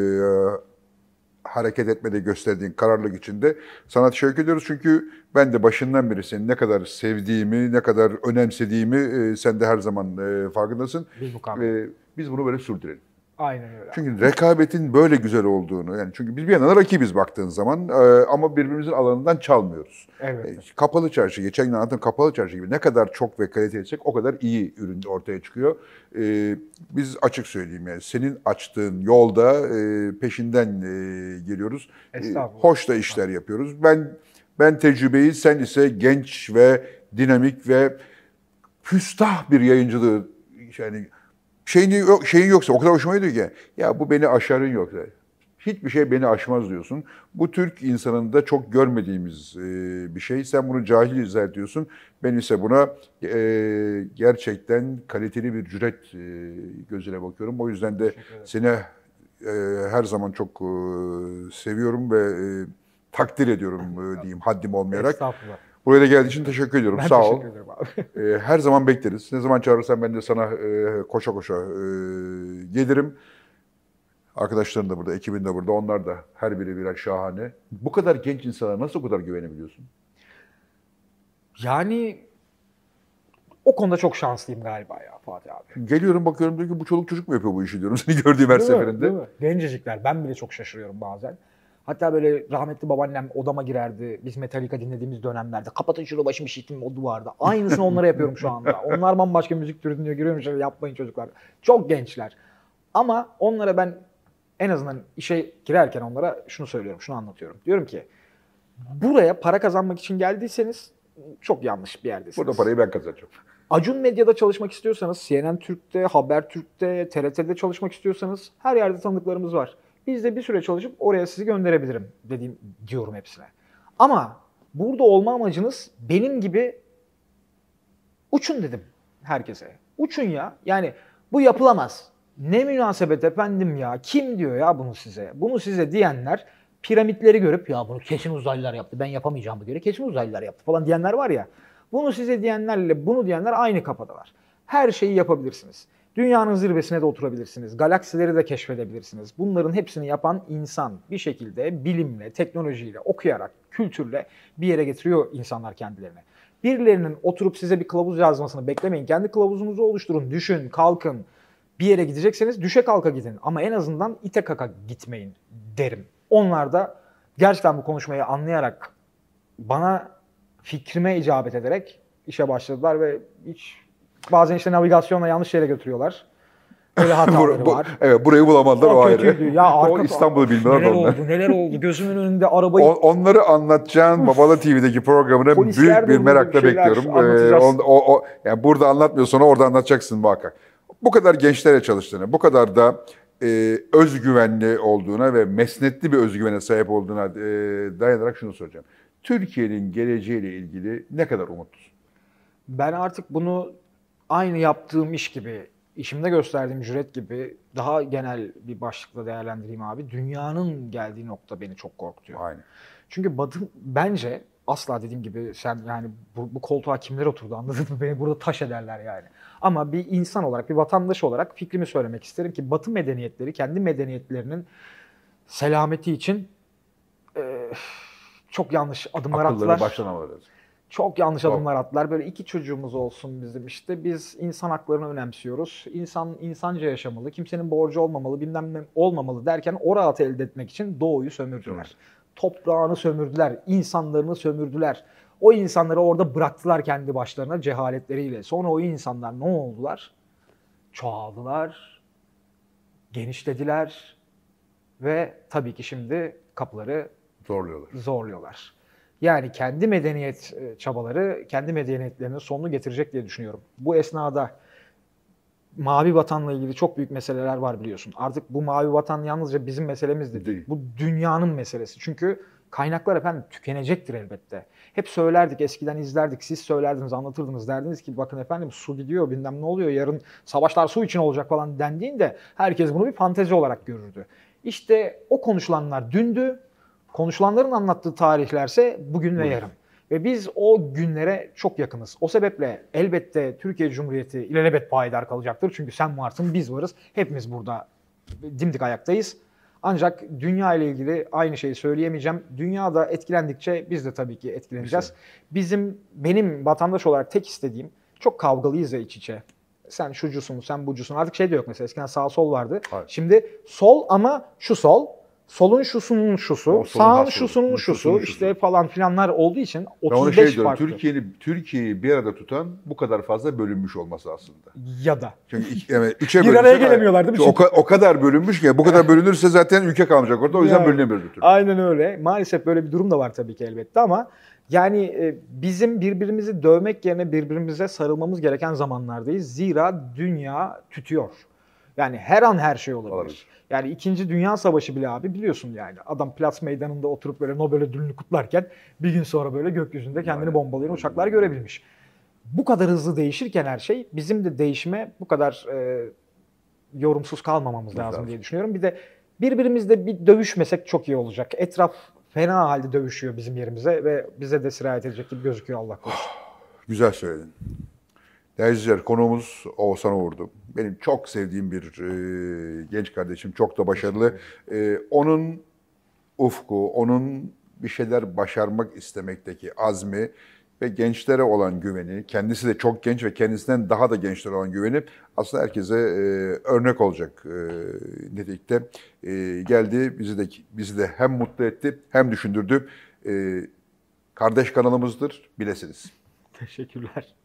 Speaker 1: hareket etmede gösterdiğin kararlılık içinde sana teşekkür ediyoruz. Çünkü ben de başından beri seni ne kadar sevdiğimi, ne kadar önemsediğimi e, sen de her zaman e, farkındasın. Biz bu e, Biz bunu böyle sürdürelim. Aynen öyle. Çünkü rekabetin böyle güzel olduğunu yani çünkü biz bir yandan rakibiz baktığın zaman e, ama birbirimizin alanından çalmıyoruz. Evet. E, kapalı çarşı, geçen gün anlattığım kapalı çarşı gibi ne kadar çok ve kaliteliysek o kadar iyi ürün ortaya çıkıyor. E, biz açık söyleyeyim yani senin açtığın yolda peşinden geliyoruz. Estağfurullah. Hoş da işler yapıyoruz. Ben ben tecrübeyi sen ise genç ve dinamik ve küstah bir yayıncılığı yani Şeyin, yok, şeyin yoksa o kadar hoşuma gidiyor ki ya bu beni aşarın yoksa. Hiçbir şey beni aşmaz diyorsun. Bu Türk insanında çok görmediğimiz e, bir şey. Sen bunu cahil izler diyorsun. Ben ise buna e, gerçekten kaliteli bir cüret e, gözüyle bakıyorum. O yüzden de seni e, her zaman çok e, seviyorum ve e, takdir ediyorum e, diyeyim haddim olmayarak. Estağfurullah. Buraya da geldiğin için teşekkür ediyorum. Ben Sağ teşekkür ol. ederim abi. E, her zaman bekleriz. Ne zaman çağırırsan ben de sana e, koşa koşa e, gelirim. Arkadaşların da burada, ekibin de burada. Onlar da her biri birer şahane. Bu kadar genç insana nasıl o kadar güvenebiliyorsun? Yani o konuda çok
Speaker 2: şanslıyım galiba ya Fatih
Speaker 1: abi. Geliyorum bakıyorum diyor ki bu çoluk çocuk mu yapıyor bu işi diyorum seni gördüğüm her Değil mi? seferinde. Değil mi?
Speaker 2: Gencecikler. Ben bile çok şaşırıyorum bazen. Hatta böyle rahmetli babaannem odama girerdi. Biz Metallica dinlediğimiz dönemlerde. Kapatın şunu başım işitim o duvarda. Aynısını onlara yapıyorum şu anda. Onlar bambaşka müzik türü diyor giriyorum. Şöyle yapmayın çocuklar. Çok gençler. Ama onlara ben en azından işe girerken onlara şunu söylüyorum, şunu anlatıyorum. Diyorum ki buraya para kazanmak için geldiyseniz çok yanlış bir yerdesiniz. Burada parayı ben kazanacağım. Acun Medya'da çalışmak istiyorsanız, CNN Türk'te, Haber Türk'te, TRT'de çalışmak istiyorsanız her yerde tanıdıklarımız var. Biz de bir süre çalışıp oraya sizi gönderebilirim dediğim diyorum hepsine. Ama burada olma amacınız benim gibi uçun dedim herkese. Uçun ya. Yani bu yapılamaz. Ne münasebet efendim ya. Kim diyor ya bunu size? Bunu size diyenler piramitleri görüp ya bunu kesin uzaylılar yaptı. Ben yapamayacağım yapamayacağımı göre kesin uzaylılar yaptı falan diyenler var ya. Bunu size diyenlerle bunu diyenler aynı kafadalar. Her şeyi yapabilirsiniz. Dünyanın zirvesine de oturabilirsiniz. Galaksileri de keşfedebilirsiniz. Bunların hepsini yapan insan bir şekilde bilimle, teknolojiyle, okuyarak, kültürle bir yere getiriyor insanlar kendilerini. Birilerinin oturup size bir kılavuz yazmasını beklemeyin. Kendi kılavuzunuzu oluşturun, düşün, kalkın. Bir yere gidecekseniz düşe kalka gidin ama en azından ite kaka gitmeyin derim. Onlar da gerçekten bu konuşmayı anlayarak bana fikrime icabet ederek işe başladılar ve hiç Bazen işte navigasyonla yanlış yere götürüyorlar.
Speaker 1: Öyle hataları bu, bu, var. Evet burayı bulamadılar o, o ayrı. Ya, arka, o İstanbul'u bilmiyorlar neler onlar. Oldu, neler oldu gözümün önünde arabayı... O, onları anlatacağın Babala TV'deki programına büyük bir merakla bekliyorum. Ee, o, o, o, yani burada anlatmıyorsan orada anlatacaksın muhakkak. Bu kadar gençlere çalıştığını, bu kadar da e, özgüvenli olduğuna ve mesnetli bir özgüvene sahip olduğuna e, dayanarak şunu soracağım. Türkiye'nin geleceğiyle ilgili ne kadar umutlusun?
Speaker 2: Ben artık bunu aynı yaptığım iş gibi, işimde gösterdiğim cüret gibi daha genel bir başlıkla değerlendireyim abi. Dünyanın geldiği nokta beni çok korkutuyor. Aynen. Çünkü Batı bence asla dediğim gibi sen yani bu, bu koltuğa kimler oturdu anladın mı? Beni burada taş ederler yani. Ama bir insan olarak, bir vatandaş olarak fikrimi söylemek isterim ki Batı medeniyetleri kendi medeniyetlerinin selameti için e, çok yanlış adımlar Akılları attılar. baştan alırız. Çok yanlış adımlar attılar. Böyle iki çocuğumuz olsun bizim işte. Biz insan haklarını önemsiyoruz. İnsan insanca yaşamalı. Kimsenin borcu olmamalı, bilmem ne olmamalı derken o rahatı elde etmek için doğuyu sömürdüler. Toprağını sömürdüler, insanlarını sömürdüler. O insanları orada bıraktılar kendi başlarına cehaletleriyle. Sonra o insanlar ne oldular? Çoğaldılar, genişlediler ve tabii ki şimdi kapıları zorluyorlar. Zorluyorlar. Yani kendi medeniyet e, çabaları kendi medeniyetlerinin sonunu getirecek diye düşünüyorum. Bu esnada Mavi Vatan'la ilgili çok büyük meseleler var biliyorsun. Artık bu Mavi Vatan yalnızca bizim meselemiz de değil. Bu dünyanın meselesi. Çünkü kaynaklar efendim tükenecektir elbette. Hep söylerdik, eskiden izlerdik, siz söylerdiniz, anlatırdınız. Derdiniz ki bakın efendim su gidiyor, bilmem ne oluyor, yarın savaşlar su için olacak falan dendiğinde herkes bunu bir fantezi olarak görürdü. İşte o konuşulanlar dündü, Konuşulanların anlattığı tarihlerse bugün ve yarın. Ve biz o günlere çok yakınız. O sebeple elbette Türkiye Cumhuriyeti ilelebet payidar kalacaktır. Çünkü sen varsın, biz varız. Hepimiz burada dimdik ayaktayız. Ancak dünya ile ilgili aynı şeyi söyleyemeyeceğim. Dünya da etkilendikçe biz de tabii ki etkileneceğiz. Bizim benim vatandaş olarak tek istediğim çok kavgalıyız ve iç içe. Sen şucusun, sen bucusun. Artık şey de yok mesela. Eskiden sağ sol vardı. Hayır. Şimdi sol ama şu sol, solun şusunun şusu, sağın şusunun şusu, şusunun işte falan filanlar
Speaker 1: olduğu için 35 şey diyorum, farklı. Türkiye'yi Türkiye'yi bir arada tutan bu kadar fazla bölünmüş olması aslında. Ya da. Çünkü iki, yani üçe bir araya gelemiyorlar değil mi? O, o kadar bölünmüş ki bu kadar bölünürse zaten ülke kalmayacak orada. O yüzden yani, bölünemiyoruz
Speaker 2: bir Aynen öyle. Maalesef böyle bir durum da var tabii ki elbette ama yani e, bizim birbirimizi dövmek yerine birbirimize sarılmamız gereken zamanlardayız. Zira dünya tütüyor. Yani her an her şey olabilir. olabilir. Yani 2. Dünya Savaşı bile abi biliyorsun yani. Adam Platz Meydanı'nda oturup böyle Nobel ödülünü kutlarken bir gün sonra böyle gökyüzünde kendini Aynen. bombalayan uçaklar görebilmiş. Bu kadar hızlı değişirken her şey bizim de değişime bu kadar e, yorumsuz kalmamamız lazım, lazım diye düşünüyorum. Bir de birbirimizle bir dövüşmesek çok iyi olacak. Etraf fena halde dövüşüyor bizim yerimize ve bize de sirayet edecek gibi gözüküyor Allah korusun.
Speaker 1: Güzel söyledin. Değerli izleyiciler, konuğumuz Oğuzhan Uğur'du. Benim çok sevdiğim bir e, genç kardeşim, çok da başarılı. E, onun ufku, onun bir şeyler başarmak istemekteki azmi ve gençlere olan güveni, kendisi de çok genç ve kendisinden daha da gençlere olan güveni aslında herkese e, örnek olacak e, nitelikte e, geldi. Bizi de bizi de hem mutlu etti hem düşündürdü. E, kardeş kanalımızdır, bilesiniz.
Speaker 2: Teşekkürler.